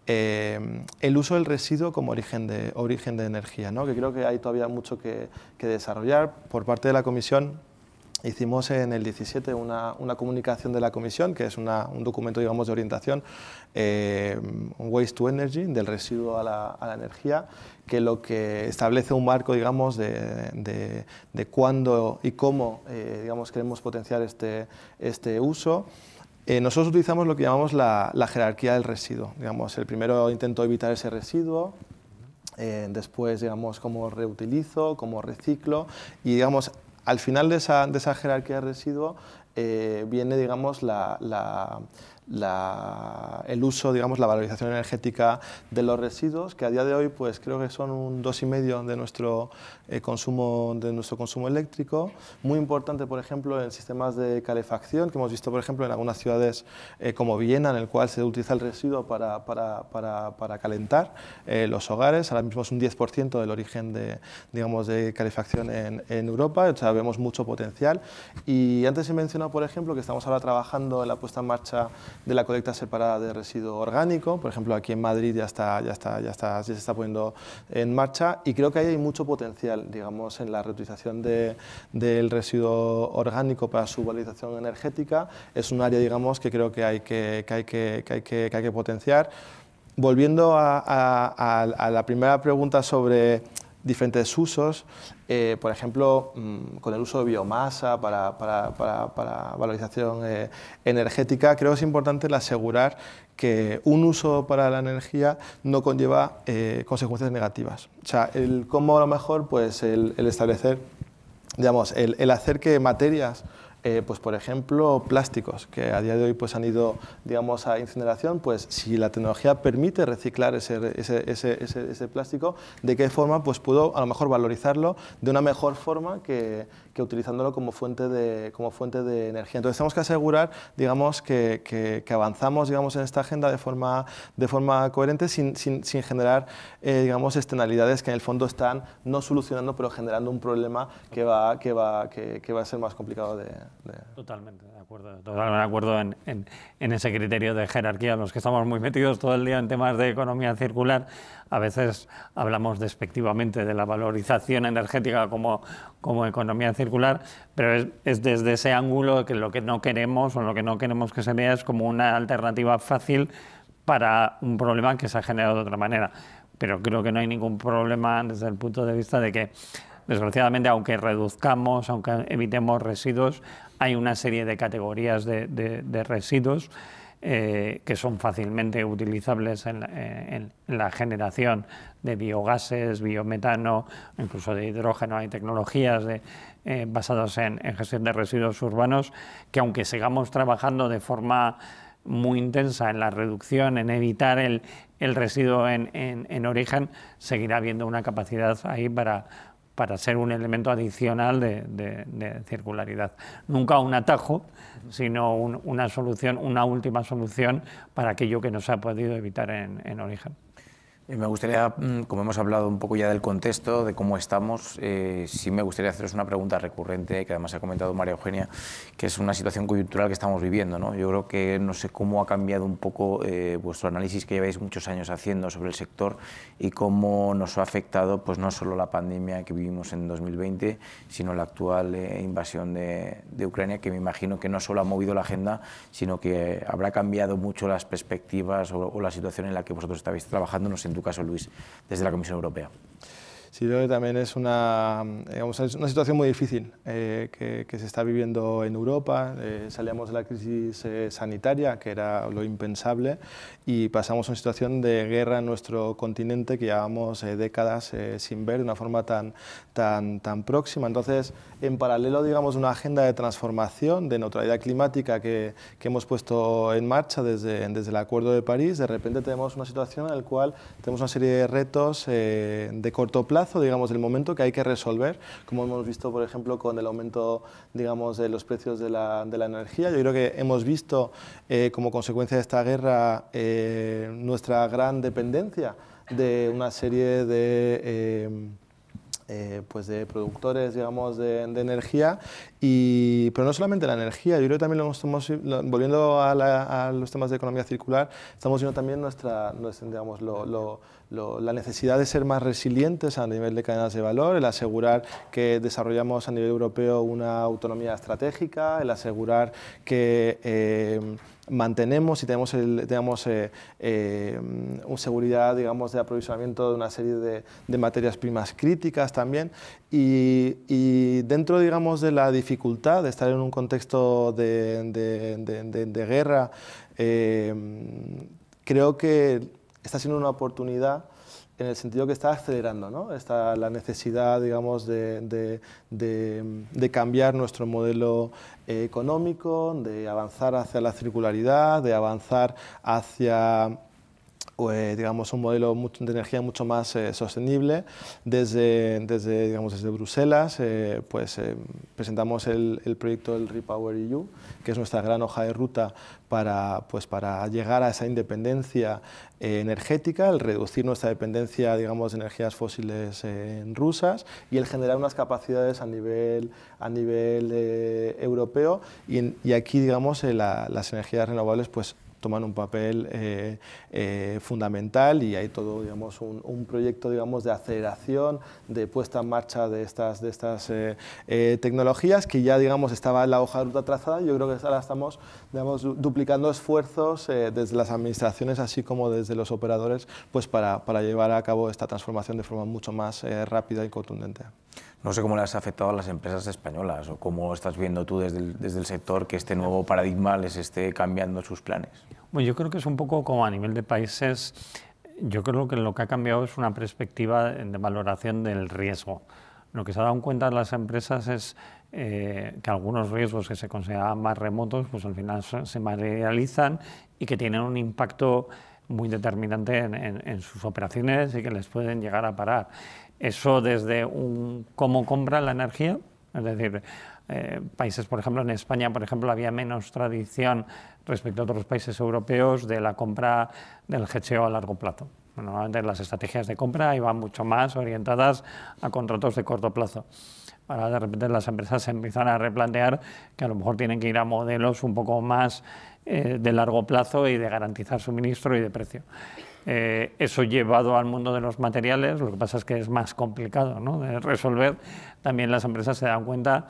eh, el uso del residuo como origen de, origen de energía, que creo que hay todavía mucho que desarrollar por parte de la Comisión Hicimos en el 17 una, una, comunicación de la Comisión, que es un documento digamos, de orientación, eh, Waste to Energy, del residuo a la, a la, energía, que lo que establece un marco digamos, de, de, cuándo y cómo eh, digamos, queremos potenciar este, este uso. Eh, nosotros utilizamos lo que llamamos la, la jerarquía del residuo. Digamos, el primero intento evitar ese residuo, después, digamos, cómo reutilizo, cómo reciclo y, digamos, al final de esa, jerarquía de residuos eh, viene, digamos, la, el uso, digamos, la valorización energética de los residuos, que a día de hoy pues creo que son un 2,5 de nuestro, eh, consumo, de nuestro consumo eléctrico. Muy importante, por ejemplo, en sistemas de calefacción, que hemos visto, por ejemplo, en algunas ciudades eh, como Viena, en el cual se utiliza el residuo para, calentar eh, los hogares. Ahora mismo es un 10% del origen de, digamos, de calefacción en, en, Europa, o sea, vemos mucho potencial. Y antes he mencionado, por ejemplo, que estamos ahora trabajando en la puesta en marcha de la colecta separada de residuo orgánico. Por ejemplo, aquí en Madrid ya, está, ya, está, ya, está, ya se está poniendo en marcha y creo que ahí hay mucho potencial, digamos, en la reutilización del residuo orgánico para su valorización energética. Es un área, digamos, que creo que hay que, hay que, hay que, potenciar. Volviendo a, la primera pregunta sobre diferentes usos, eh, por ejemplo, mm, con el uso de biomasa para, valorización eh, energética, creo que es importante el asegurar que un uso para la energía no conlleva eh, consecuencias negativas. O sea, cómo a lo mejor, pues el, establecer, digamos, el, el hacer que materias eh, pues por ejemplo, plásticos, que a día de hoy pues, han ido digamos, a incineración, pues si la tecnología permite reciclar ese, ese plástico, ¿de qué forma pues, puedo a lo mejor valorizarlo de una mejor forma que, que utilizándolo como fuente de, como fuente de energía. Entonces tenemos que asegurar digamos, que, que, avanzamos digamos, en esta agenda de forma, de forma coherente sin, sin, sin generar eh, digamos, externalidades que en el fondo están no solucionando pero generando un problema que va, que va, que, va a ser más complicado de, Totalmente, de acuerdo, totalmente de acuerdo en, en, en ese criterio de jerarquía, los que estamos muy metidos todo el día en temas de economía circular a veces hablamos despectivamente de la valorización energética como, economía circular, pero es, desde ese ángulo que lo que no queremos o lo que no queremos que se vea es como una alternativa fácil para un problema que se ha generado de otra manera. Pero creo que no hay ningún problema desde el punto de vista de que, desgraciadamente, aunque reduzcamos, aunque evitemos residuos, hay una serie de categorías de residuos eh, que son fácilmente utilizables eh, en, la generación de biogases, biometano, incluso de hidrógeno. Hay tecnologías eh, basadas en, gestión de residuos urbanos que aunque sigamos trabajando de forma muy intensa en la reducción, en evitar el, residuo en, origen, seguirá habiendo una capacidad ahí para, para ser un elemento adicional de, circularidad. Nunca un atajo, sino una solución, una última solución para aquello que no se ha podido evitar en origen. Eh, me gustaría, mm, como hemos hablado un poco ya del contexto, de cómo estamos, eh, sí me gustaría haceros una pregunta recurrente, que además ha comentado María Eugenia, que es una situación coyuntural que estamos viviendo. ¿no? Yo creo que no sé cómo ha cambiado un poco eh, vuestro análisis que lleváis muchos años haciendo sobre el sector y cómo nos ha afectado pues, no solo la pandemia que vivimos en 2020, sino la actual eh, invasión de, Ucrania, que me imagino que no solo ha movido la agenda, sino que habrá cambiado mucho las perspectivas o, la situación en la que vosotros estáis trabajando en caso, Luis, desde la Comisión Europea? sino que también es una, mm, una situación muy difícil eh, que, que, se está viviendo en Europa. Eh, salíamos de la crisis eh, sanitaria, que era lo impensable, y pasamos a una situación de guerra en nuestro continente que llevamos décadas sin ver de una forma tan, tan, tan próxima. Entonces, en paralelo, digamos, una agenda de transformación, de neutralidad climática que, que hemos puesto en marcha desde, desde el Acuerdo de París, de repente tenemos una situación en la cual tenemos una serie de retos de corto plazo digamos, el momento que hay que resolver, como hemos visto, por ejemplo, con el aumento, digamos, de los precios de la, de la energía. Yo creo que hemos visto, eh, como consecuencia de esta guerra, eh, nuestra gran dependencia de una serie de... Eh, pues de productores, digamos, de, de, energía, y, pero no solamente la energía, yo creo que también lo estamos, volviendo a, los temas de economía circular, estamos viendo también nuestra, nuestra digamos, lo, lo la necesidad de ser más resilientes a nivel de cadenas de valor, el asegurar que desarrollamos a nivel europeo una autonomía estratégica, el asegurar que eh, mantenemos y tenemos, el, eh, eh, seguridad digamos, de aprovisionamiento de una serie de, materias primas críticas también. Y, dentro digamos, de la dificultad de estar en un contexto de guerra, creo que está siendo una oportunidad en el sentido que está acelerando, ¿no? está la necesidad, digamos, de, cambiar nuestro modelo eh, económico, de avanzar hacia la circularidad, de avanzar hacia eh, digamos, un modelo de energía mucho más eh, sostenible. Desde, desde, digamos, desde Bruselas eh, pues, presentamos el, proyecto del Repower EU, que es nuestra gran hoja de ruta para, pues, para llegar a esa independencia energética, el reducir nuestra dependencia digamos, de energías fósiles rusas y el generar unas capacidades a nivel, a nivel europeo. Y, aquí digamos, las energías renovables pues, toman un papel eh, eh, fundamental y hay todo digamos, un, proyecto digamos, de aceleración, de puesta en marcha de estas, de estas eh, tecnologías que ya digamos, estaba en la hoja de ruta trazada. Yo creo que ahora estamos duplicando esfuerzos desde las administraciones así como desde los operadores pues para, llevar a cabo esta transformación de forma mucho más rápida y contundente. No sé cómo le has afectado a las empresas españolas o cómo estás viendo tú desde desde el sector que este nuevo paradigma les esté cambiando sus planes. Bueno, yo creo que es un poco como a nivel de países, yo creo que lo que ha cambiado es una perspectiva de valoración del riesgo. Lo que se ha dado cuenta las empresas es eh, que algunos riesgos que se consideraban más remotos, pues al final se materializan y que tienen un impacto muy determinante en, sus operaciones y que les pueden llegar a parar. Eso desde un, cómo compra la energía, es decir, eh, países, por ejemplo, en España, por ejemplo, había menos tradición respecto a otros países europeos de la compra del GCO a largo plazo. Normalmente las estrategias de compra iban mucho más orientadas a contratos de corto plazo. Ahora de repente las empresas se empiezan a replantear que a lo mejor tienen que ir a modelos un poco más eh, de largo plazo y de garantizar suministro y de precio. Eh, eso llevado al mundo de los materiales, lo que pasa es que es más complicado ¿no? de resolver. También las empresas se dan cuenta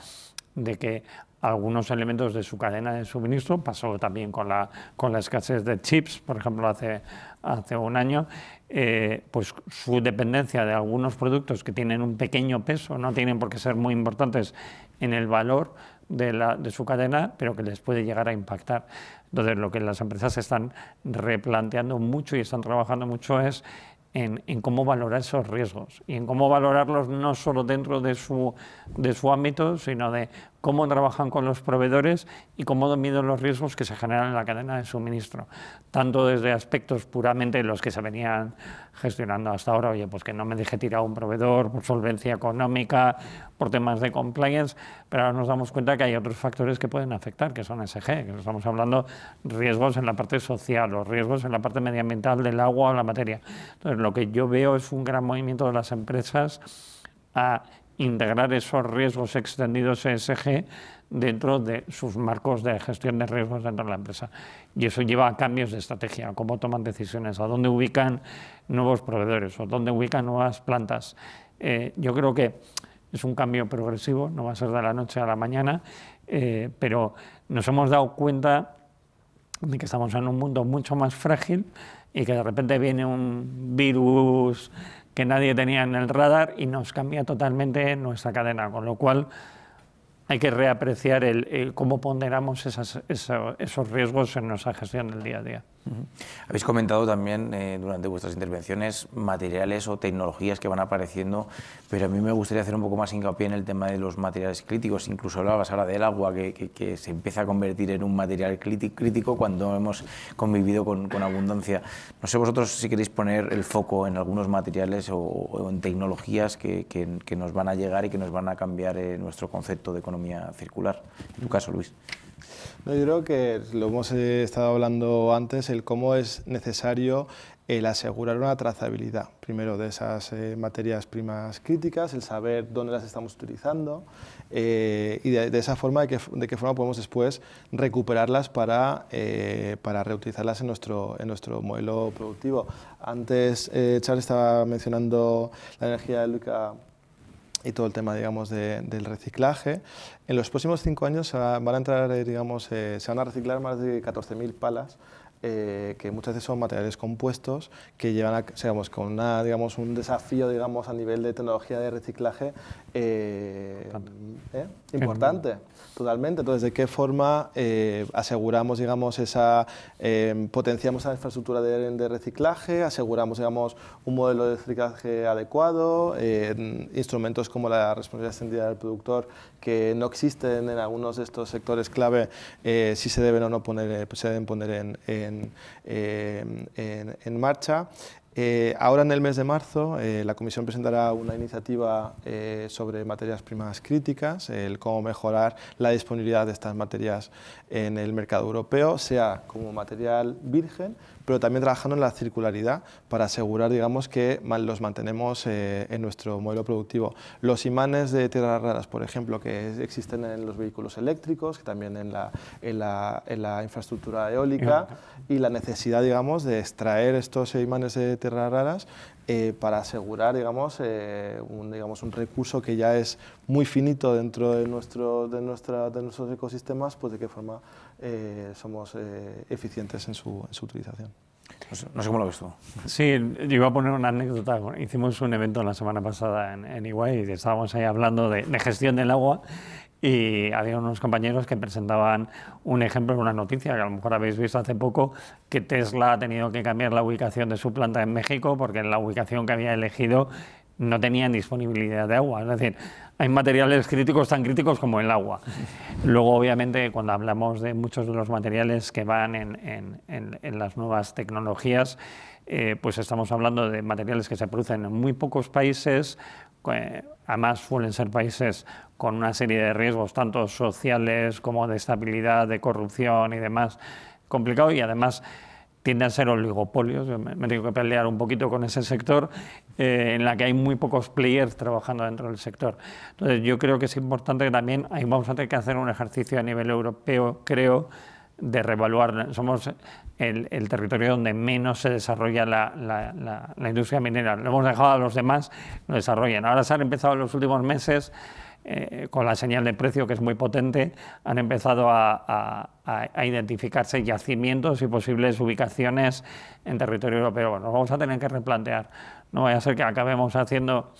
de que algunos elementos de su cadena de suministro, pasó también con la, con la escasez de chips, por ejemplo, hace, hace un año, eh, pues su dependencia de algunos productos que tienen un pequeño peso, no tienen por qué ser muy importantes en el valor de, la, de su cadena, pero que les puede llegar a impactar. Entonces, lo que las empresas están replanteando mucho y están trabajando mucho es en, cómo valorar esos riesgos y en cómo valorarlos no solo dentro de su, de su ámbito, sino de cómo trabajan con los proveedores y cómo miden los riesgos que se generan en la cadena de suministro, tanto desde aspectos puramente los que se venían gestionando hasta ahora, oye, pues que no me deje tirar un proveedor por solvencia económica, por temas de compliance, pero ahora nos damos cuenta que hay otros factores que pueden afectar, que son SG, que estamos hablando riesgos en la parte social, los riesgos en la parte medioambiental del agua o la materia. Entonces, lo que yo veo es un gran movimiento de las empresas a integrar esos riesgos extendidos ESG dentro de sus marcos de gestión de riesgos dentro de la empresa. Y eso lleva a cambios de estrategia, cómo toman decisiones, a dónde ubican nuevos proveedores o dónde ubican nuevas plantas. Eh, yo creo que es un cambio progresivo, no va a ser de la noche a la mañana, eh, pero nos hemos dado cuenta de que estamos en un mundo mucho más frágil, y que de repente viene un virus que nadie tenía en el radar y nos cambia totalmente nuestra cadena, con lo cual hay que reapreciar el, cómo ponderamos esos riesgos en nuestra gestión del día a día. Habéis comentado también eh, durante vuestras intervenciones materiales o tecnologías que van apareciendo, pero a mí me gustaría hacer un poco más hincapié en el tema de los materiales críticos. Incluso hablabas ahora del agua, que, se empieza a convertir en un material crítico cuando hemos convivido con, abundancia. No sé vosotros si queréis poner el foco en algunos materiales o, en tecnologías que, nos van a llegar y que nos van a cambiar eh, nuestro concepto de economía circular. En tu caso, Luis yo creo que lo hemos eh, estado hablando antes, el cómo es necesario el asegurar una trazabilidad, primero de esas eh, materias primas críticas, el saber dónde las estamos utilizando eh, y de, esa forma, de qué, forma podemos después recuperarlas para, para reutilizarlas en nuestro, en nuestro modelo productivo. Antes Charles estaba mencionando la energía eólica y todo el tema digamos, del reciclaje. En los próximos cinco años van a, entrar, eh, digamos, eh, se van a reciclar más de 14.000 palas eh, que muchas veces son materiales compuestos que llevan a, digamos, con una, digamos, un desafío digamos, a nivel de tecnología de reciclaje importante, eh, ¿eh? totalmente. Entonces, ¿de qué forma aseguramos, digamos, esa, em, potenciamos la infraestructura de, reciclaje, aseguramos, digamos, un modelo de reciclaje adecuado, instrumentos como la responsabilidad extendida del productor que no existen en algunos de estos sectores clave, si se deben o no poner, se deben poner en eh, en, marcha. Eh, ahora en el mes de marzo eh, la Comisión presentará una iniciativa sobre materias primas críticas, el cómo mejorar la disponibilidad de estas materias en el mercado europeo, sea como material virgen pero también trabajando en la circularidad para asegurar digamos, que los mantenemos eh, en nuestro modelo productivo. Los imanes de tierras raras, por ejemplo, que existen en los vehículos eléctricos, que también en la, infraestructura eólica, y la necesidad digamos, de extraer estos imanes de tierras raras eh, para asegurar eh, digamos, un, recurso que ya es muy finito dentro de, de nuestros ecosistemas, pues de qué forma eh, somos eh, eficientes en su, utilización. No sé, cómo lo ves tú. Sí, yo iba a poner una anécdota. Hicimos un evento la semana pasada en, en Iguay y estábamos ahí hablando de, gestión del agua y había unos compañeros que presentaban un ejemplo de una noticia que a lo mejor habéis visto hace poco, que Tesla ha tenido que cambiar la ubicación de su planta en México porque en la ubicación que había elegido no tenían disponibilidad de agua. Es decir, hay materiales críticos tan críticos como el agua. Luego, obviamente, cuando hablamos de muchos de los materiales que van en, las nuevas tecnologías, eh, pues estamos hablando de materiales que se producen en muy pocos países, además suelen ser países con una serie de riesgos, tanto sociales como de estabilidad, de corrupción y demás, complicado y además tienden a ser oligopolios, me tengo que pelear un poquito con ese sector, eh, en la que hay muy pocos players trabajando dentro del sector. Entonces yo creo que es importante que también, ahí vamos a tener que hacer un ejercicio a nivel europeo, creo, de revaluar. Somos el, territorio donde menos se desarrolla la, industria minera. Lo hemos dejado a los demás, lo desarrollen. Ahora se han empezado en los últimos meses eh, con la señal de precio que es muy potente, han empezado a, identificarse yacimientos y posibles ubicaciones en territorio europeo. Bueno, nos vamos a tener que replantear. No vaya a ser que acabemos haciendo,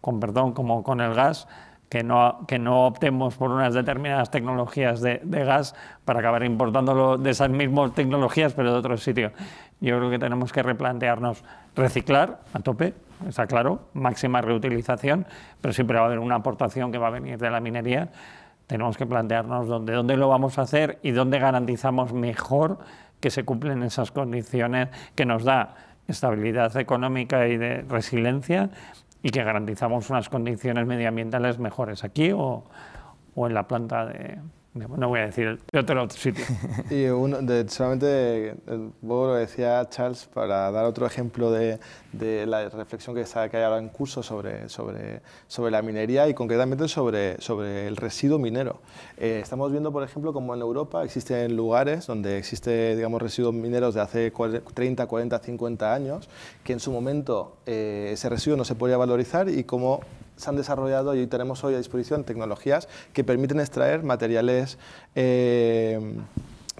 con perdón, como con el gas, que no, que no optemos por unas determinadas tecnologías de, de gas para acabar importando de esas mismas tecnologías, pero de otro sitio. Yo creo que tenemos que replantearnos reciclar a tope, está claro, máxima reutilización, pero siempre va a haber una aportación que va a venir de la minería. Tenemos que plantearnos dónde, dónde lo vamos a hacer y dónde garantizamos mejor que se cumplen esas condiciones que nos da estabilidad económica y de resiliencia y que garantizamos unas condiciones medioambientales mejores aquí o, o en la planta de, no voy a decir otro sitio. *laughs* Y solamente vos lo decía Charles para dar otro ejemplo de, la reflexión que, está, que hay ahora en curso sobre, sobre, sobre la minería y concretamente sobre, sobre el residuo minero. Eh, estamos viendo, por ejemplo, como en Europa existen lugares donde existe digamos, residuos mineros de hace 30, 40, 50 años, que en su momento eh, ese residuo no se podía valorizar y como se han desarrollado y tenemos hoy a disposición tecnologías que permiten extraer materiales eh,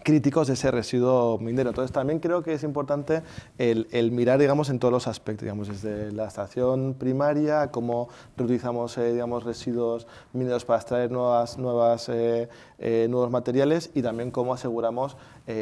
críticos de ese residuo minero. Entonces también creo que es importante el, mirar digamos, en todos los aspectos, digamos, desde la estación primaria, cómo reutilizamos eh, digamos, residuos mineros para extraer nuevas, nuevas, eh, nuevos materiales y también cómo aseguramos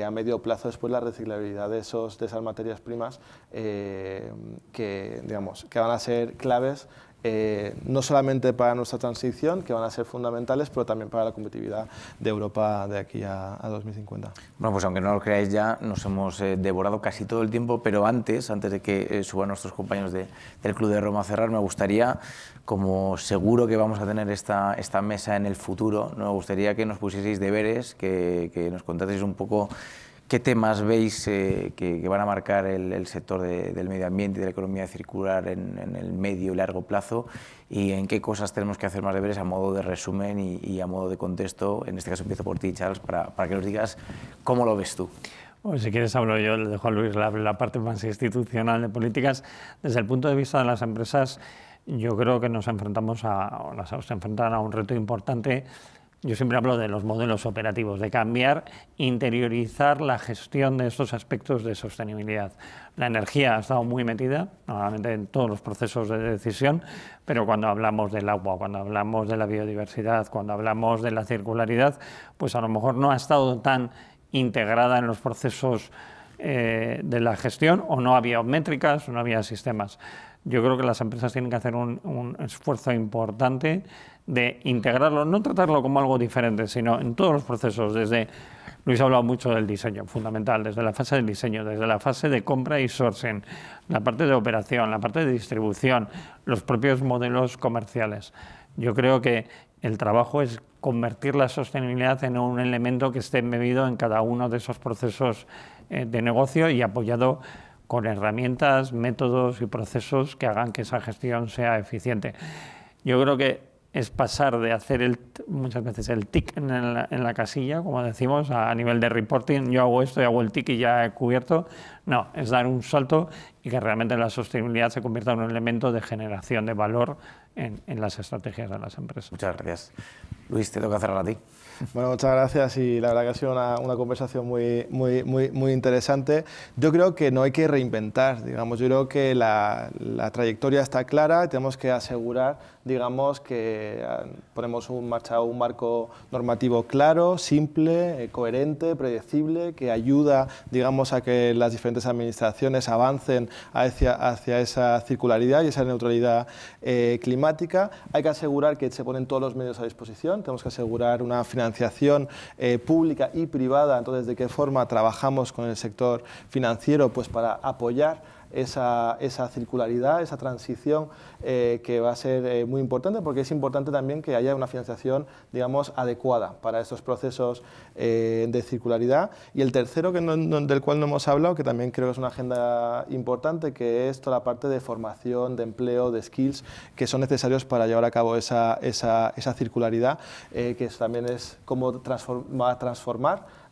a medio plazo después la reciclabilidad de, esos, de esas materias primas que, digamos, que van a ser claves eh, no solamente para nuestra transición, que van a ser fundamentales, pero también para la competitividad de Europa de aquí a, 2050. Bueno, pues aunque no lo creáis ya, nos hemos eh, devorado casi todo el tiempo, pero antes, antes de que eh, suban nuestros compañeros del Club de Roma a cerrar, me gustaría, como seguro que vamos a tener esta, mesa en el futuro, me gustaría que nos pusieseis deberes, que, que nos contaseis un poco ¿Qué temas veis eh, que, van a marcar el, sector del medio ambiente y de la economía circular en, el medio y largo plazo? ¿Y en qué cosas tenemos que hacer más deberes a modo de resumen y, a modo de contexto? En este caso empiezo por ti, Charles, para, que nos digas cómo lo ves tú. si quieres hablo yo, le dejo a Luis la, la parte más institucional de políticas. Desde el punto de vista de las empresas, yo creo que nos enfrentamos a, a un reto importante yo siempre hablo de los modelos operativos, de cambiar, interiorizar la gestión de estos aspectos de sostenibilidad. La energía ha estado muy metida, normalmente en todos los procesos de decisión, pero cuando hablamos del agua, cuando hablamos de la biodiversidad, cuando hablamos de la circularidad, pues a lo mejor no ha estado tan integrada en los procesos eh, de la gestión o no había métricas o no había sistemas yo creo que las empresas tienen que hacer un, esfuerzo importante de integrarlo, no tratarlo como algo diferente, sino en todos los procesos, desde, Luis ha hablado mucho del diseño, fundamental, desde la fase del diseño, desde la fase de compra y sourcing, la parte de operación, la parte de distribución, los propios modelos comerciales. Yo creo que el trabajo es convertir la sostenibilidad en un elemento que esté embebido en cada uno de esos procesos eh, de negocio y apoyado con herramientas, métodos y procesos que hagan que esa gestión sea eficiente. Yo creo que es pasar de hacer el, muchas veces el tick en la, casilla, como decimos, a nivel de reporting, yo hago esto, yo hago el tick y ya he cubierto. No, es dar un salto y que realmente la sostenibilidad se convierta en un elemento de generación de valor en, las estrategias de las empresas. Muchas gracias. Luis, te tengo que cerrar a ti. Bueno, muchas gracias y la verdad que ha sido una, una conversación muy, muy, muy, muy, interesante. Yo creo que no hay que reinventar, digamos, yo creo que la, trayectoria está clara, tenemos que asegurar, digamos, que ah, ponemos un marcha un marco normativo claro, simple, eh, coherente, predecible, que ayuda, digamos, a que las diferentes administraciones avancen hacia, hacia esa circularidad y esa neutralidad eh, climática. Hay que asegurar que se ponen todos los medios a disposición, tenemos que asegurar una financiación eh, pública y privada, entonces de qué forma trabajamos con el sector financiero pues para apoyar esa, circularidad, esa transición eh, que va a ser eh, muy importante porque es importante también que haya una financiación, digamos, adecuada para estos procesos eh, de circularidad. Y el tercero del cual no hemos hablado, que también creo que es una agenda importante, que es toda la parte de formación, de empleo, de skills, que son necesarios para llevar a cabo esa, circularidad, que también es cómo a transformar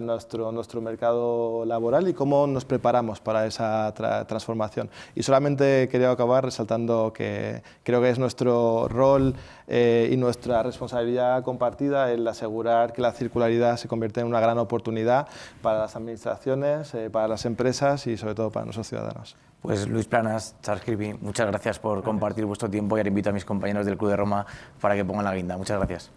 nuestro, nuestro mercado laboral y cómo nos preparamos para esa transformación. Y solamente quería acabar resaltando que creo que es nuestro rol eh, y nuestra responsabilidad compartida el asegurar que la circularidad se convierte en una gran oportunidad para las administraciones, eh, para las empresas y sobre todo para nuestros ciudadanos. Pues Luis Planas, Charles Kirby, muchas gracias por compartir vuestro tiempo y ahora invito a mis compañeros del Club de Roma para que pongan la guinda. Muchas gracias.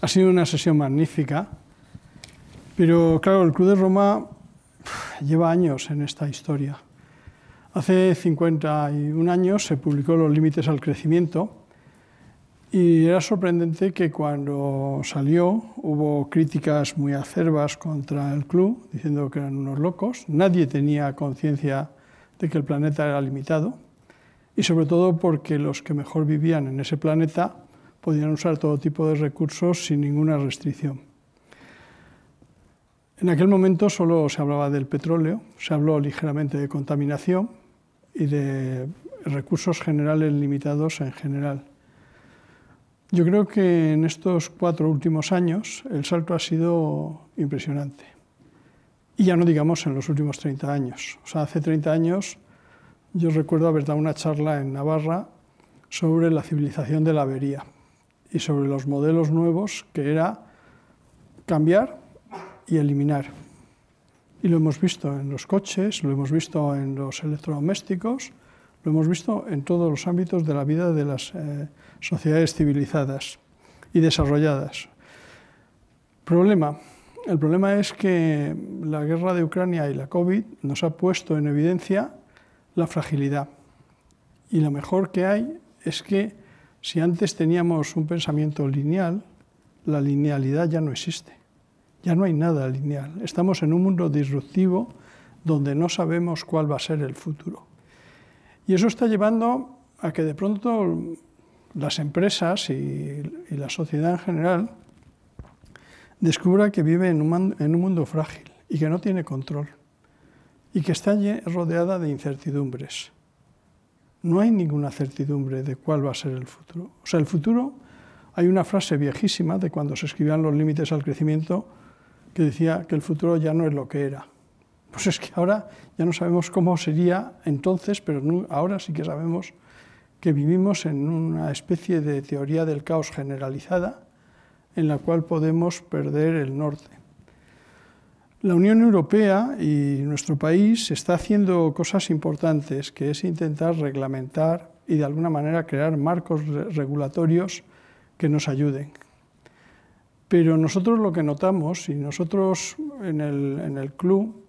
ha sido una sesión magnífica, pero claro, el Club de Roma lleva años en esta historia. Hace 51 años se publicó Los límites al crecimiento y era sorprendente que cuando salió hubo críticas muy acerbas contra el club, diciendo que eran unos locos. Nadie tenía conciencia de que el planeta era limitado y sobre todo porque los que mejor vivían en ese planeta podían usar todo tipo de recursos sin ninguna restricción. En aquel momento solo se hablaba del petróleo, se habló ligeramente de contaminación y de recursos generales limitados en general. Yo creo que en estos cuatro últimos años el salto ha sido impresionante. Y ya no digamos en los últimos 30 años. O sea, hace 30 años yo recuerdo haber dado una charla en Navarra sobre la civilización de la avería y sobre los modelos nuevos, que era cambiar y eliminar. Y lo hemos visto en los coches, lo hemos visto en los electrodomésticos, lo hemos visto en todos los ámbitos de la vida de las eh, sociedades civilizadas y desarrolladas. Problema. El problema es que la guerra de Ucrania y la COVID nos ha puesto en evidencia la fragilidad. Y lo mejor que hay es que si antes teníamos un pensamiento lineal, la linealidad ya no existe. Ya no hay nada lineal. Estamos en un mundo disruptivo donde no sabemos cuál va a ser el futuro. Y eso está llevando a que de pronto las empresas y, la sociedad en general descubra que vive en un mundo frágil y que no tiene control y que está rodeada de incertidumbres no hay ninguna certidumbre de cuál va a ser el futuro. O sea, el futuro, hay una frase viejísima de cuando se escribían los límites al crecimiento que decía que el futuro ya no es lo que era. Pues es que ahora ya no sabemos cómo sería entonces, pero ahora sí que sabemos que vivimos en una especie de teoría del caos generalizada en la cual podemos perder el norte. La Unión Europea y nuestro país está haciendo cosas importantes, que es intentar reglamentar y de alguna manera crear marcos regulatorios que nos ayuden. Pero nosotros lo que notamos, y nosotros en el, club,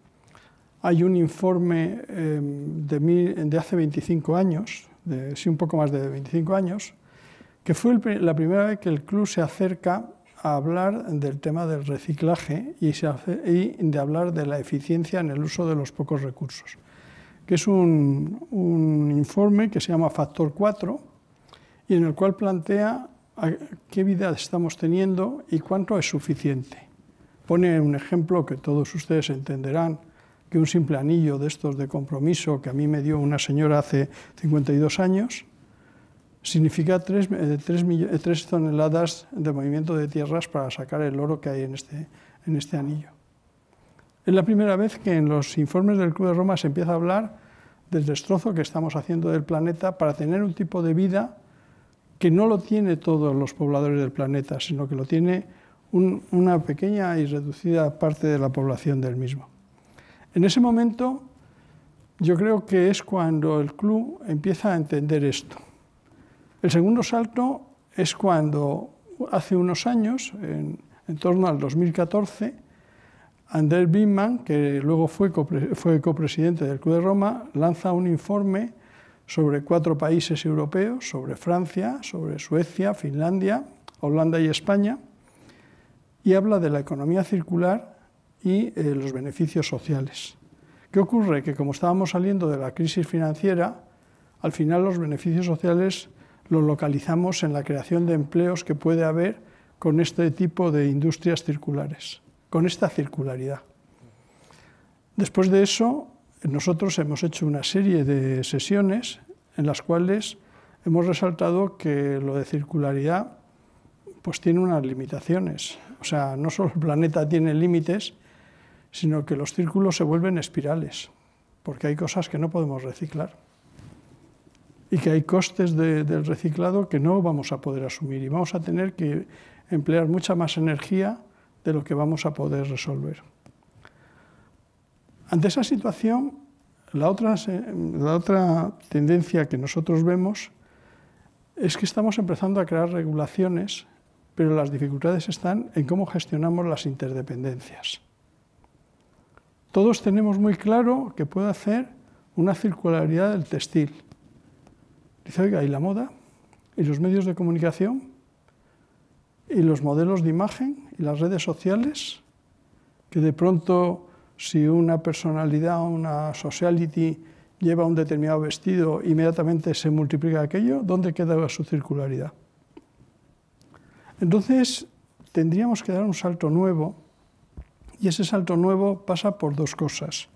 hay un informe em, de, hace 25 años, sí, un poco más de 25 años, que fue la primera vez que el club se acerca a hablar del tema del reciclaje y, de hablar de la eficiencia en el uso de los pocos recursos, que es un, un informe que se llama Factor 4 y en el cual plantea qué vida estamos teniendo y cuánto es suficiente. Pone un ejemplo que todos ustedes entenderán, que un simple anillo de estos de compromiso que a mí me dio una señora hace 52 años, significa 3, eh, eh, toneladas de movimiento de tierras para sacar el oro que hay este, en este, anillo. Es la primera vez que en los informes del Club de Roma se empieza a hablar del destrozo que estamos haciendo del planeta para tener un tipo de vida que no lo tiene todos los pobladores del planeta, sino que lo tiene una pequeña y reducida parte de la población del mismo. En ese momento yo creo que es cuando el club empieza a entender esto. El segundo salto es cuando hace unos años, en, torno al 2014, Andrés Bimman, que luego fue, fue copresidente del Club de Roma, lanza un informe sobre cuatro países europeos, sobre Francia, sobre Suecia, Finlandia, Holanda y España, y habla de la economía circular y eh, los beneficios sociales. ¿Qué ocurre? Que como estábamos saliendo de la crisis financiera, al final los beneficios sociales lo localizamos en la creación de empleos que puede haber con este tipo de industrias circulares, con esta circularidad. Después de eso, nosotros hemos hecho una serie de sesiones en las cuales hemos resaltado que lo de circularidad pues tiene unas limitaciones. O sea, no solo el planeta tiene límites, sino que los círculos se vuelven espirales, porque hay cosas que no podemos reciclar y que hay costes del reciclado que no vamos a poder asumir y vamos a tener que emplear mucha más energía de lo que vamos a poder resolver. Ante esa situación, la otra, la otra tendencia que nosotros vemos es que estamos empezando a crear regulaciones, pero las dificultades están en cómo gestionamos las interdependencias. Todos tenemos muy claro que puede hacer una circularidad del textil Dice, oiga, ¿y la moda? ¿Y los medios de comunicación? ¿Y los modelos de imagen? ¿Y las redes sociales? Que de pronto, si una personalidad, una sociality lleva un determinado vestido, inmediatamente se multiplica aquello, ¿dónde queda su circularidad? Entonces, tendríamos que dar un salto nuevo, y ese salto nuevo pasa por dos cosas.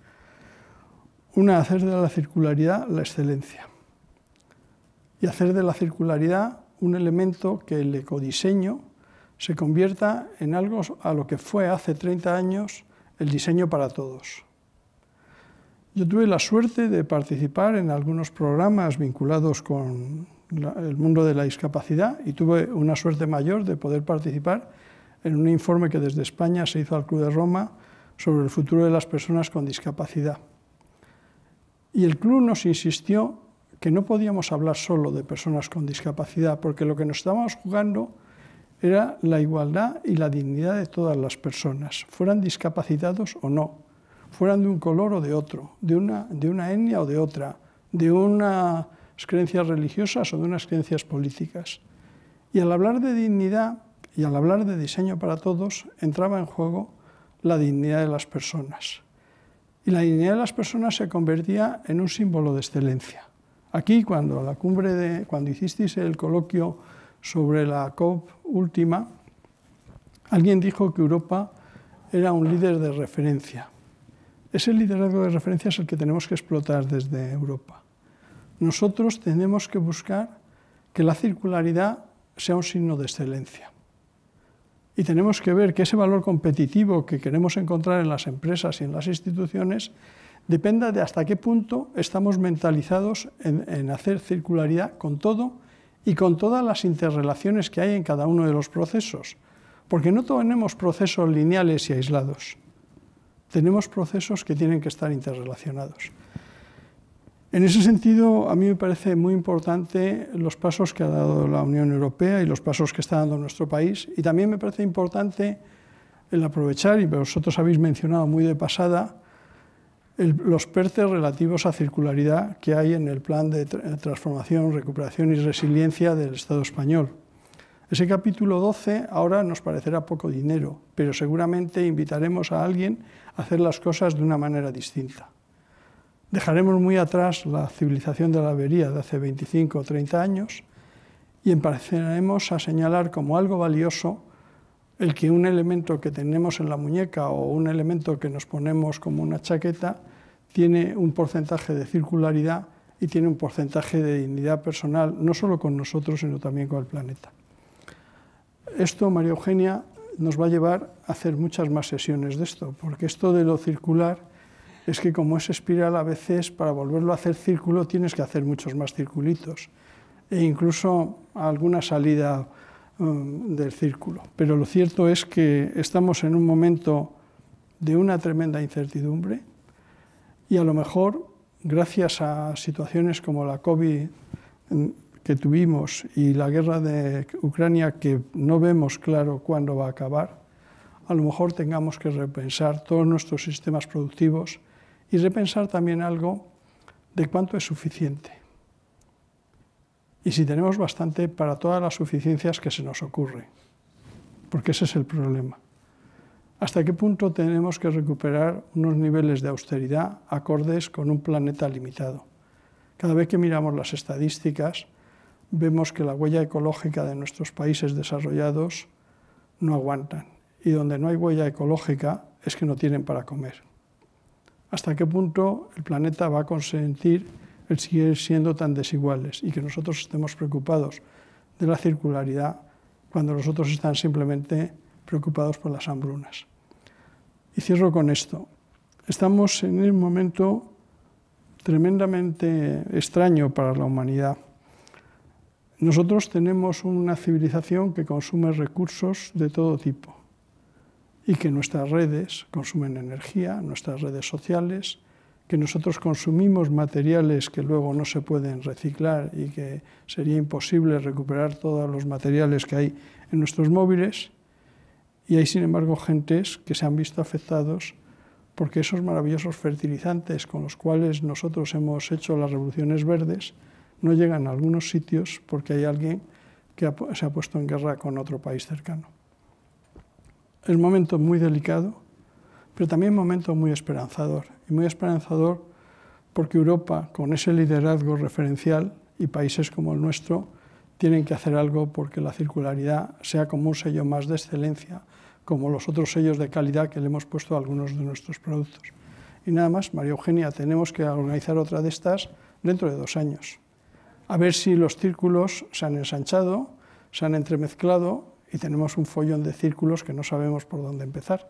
Una, hacer de la circularidad la excelencia y hacer de la circularidad un elemento que el ecodiseño se convierta en algo a lo que fue hace 30 años el diseño para todos. Yo tuve la suerte de participar en algunos programas vinculados con el mundo de la discapacidad y tuve una suerte mayor de poder participar en un informe que desde España se hizo al Club de Roma sobre el futuro de las personas con discapacidad. Y el club nos insistió que no podíamos hablar solo de personas con discapacidad, porque lo que nos estábamos jugando era la igualdad y la dignidad de todas las personas, fueran discapacitados o no, fueran de un color o de otro, de una, de una etnia o de otra, de unas creencias religiosas o de unas creencias políticas. Y al hablar de dignidad y al hablar de diseño para todos, entraba en juego la dignidad de las personas. Y la dignidad de las personas se convertía en un símbolo de excelencia. Aquí, cuando, la cumbre de, cuando hicisteis el coloquio sobre la COP última, alguien dijo que Europa era un líder de referencia. Ese liderazgo de referencia es el que tenemos que explotar desde Europa. Nosotros tenemos que buscar que la circularidad sea un signo de excelencia. Y tenemos que ver que ese valor competitivo que queremos encontrar en las empresas y en las instituciones dependa de hasta qué punto estamos mentalizados en, hacer circularidad con todo y con todas las interrelaciones que hay en cada uno de los procesos, porque no tenemos procesos lineales y aislados, tenemos procesos que tienen que estar interrelacionados. En ese sentido, a mí me parece muy importante los pasos que ha dado la Unión Europea y los pasos que está dando nuestro país, y también me parece importante el aprovechar, y vosotros habéis mencionado muy de pasada, los pertes relativos a circularidad que hay en el plan de transformación, recuperación y resiliencia del Estado español. Ese capítulo 12 ahora nos parecerá poco dinero, pero seguramente invitaremos a alguien a hacer las cosas de una manera distinta. Dejaremos muy atrás la civilización de la avería de hace 25 o 30 años y empezaremos a señalar como algo valioso el que un elemento que tenemos en la muñeca o un elemento que nos ponemos como una chaqueta tiene un porcentaje de circularidad y tiene un porcentaje de dignidad personal, no solo con nosotros, sino también con el planeta. Esto, María Eugenia, nos va a llevar a hacer muchas más sesiones de esto, porque esto de lo circular es que como es espiral, a veces para volverlo a hacer círculo tienes que hacer muchos más circulitos. E incluso alguna salida Mm, del círculo. Pero lo cierto es que estamos en un momento de una tremenda incertidumbre y a lo mejor, gracias a situaciones como la COVID mm, que tuvimos y la guerra de Ucrania que no vemos claro cuándo va a acabar, a lo mejor tengamos que repensar todos nuestros sistemas productivos y repensar también algo de cuánto es suficiente y si tenemos bastante para todas las suficiencias que se nos ocurre, porque ese es el problema. ¿Hasta qué punto tenemos que recuperar unos niveles de austeridad acordes con un planeta limitado? Cada vez que miramos las estadísticas, vemos que la huella ecológica de nuestros países desarrollados no aguantan. Y donde no hay huella ecológica es que no tienen para comer. ¿Hasta qué punto el planeta va a consentir el seguir siendo tan desiguales y que nosotros estemos preocupados de la circularidad cuando los otros están simplemente preocupados por las hambrunas. Y cierro con esto. Estamos en un momento tremendamente extraño para la humanidad. Nosotros tenemos una civilización que consume recursos de todo tipo y que nuestras redes consumen energía, nuestras redes sociales, que nosotros consumimos materiales que luego no se pueden reciclar y que sería imposible recuperar todos los materiales que hay en nuestros móviles. Y hay, sin embargo, gentes que se han visto afectados porque esos maravillosos fertilizantes con los cuales nosotros hemos hecho las revoluciones verdes no llegan a algunos sitios porque hay alguien que se ha puesto en guerra con otro país cercano. Es un momento muy delicado pero también un momento muy esperanzador. Y muy esperanzador porque Europa, con ese liderazgo referencial y países como el nuestro, tienen que hacer algo porque la circularidad sea como un sello más de excelencia, como los otros sellos de calidad que le hemos puesto a algunos de nuestros productos. Y nada más, María Eugenia, tenemos que organizar otra de estas dentro de dos años. A ver si los círculos se han ensanchado, se han entremezclado y tenemos un follón de círculos que no sabemos por dónde empezar.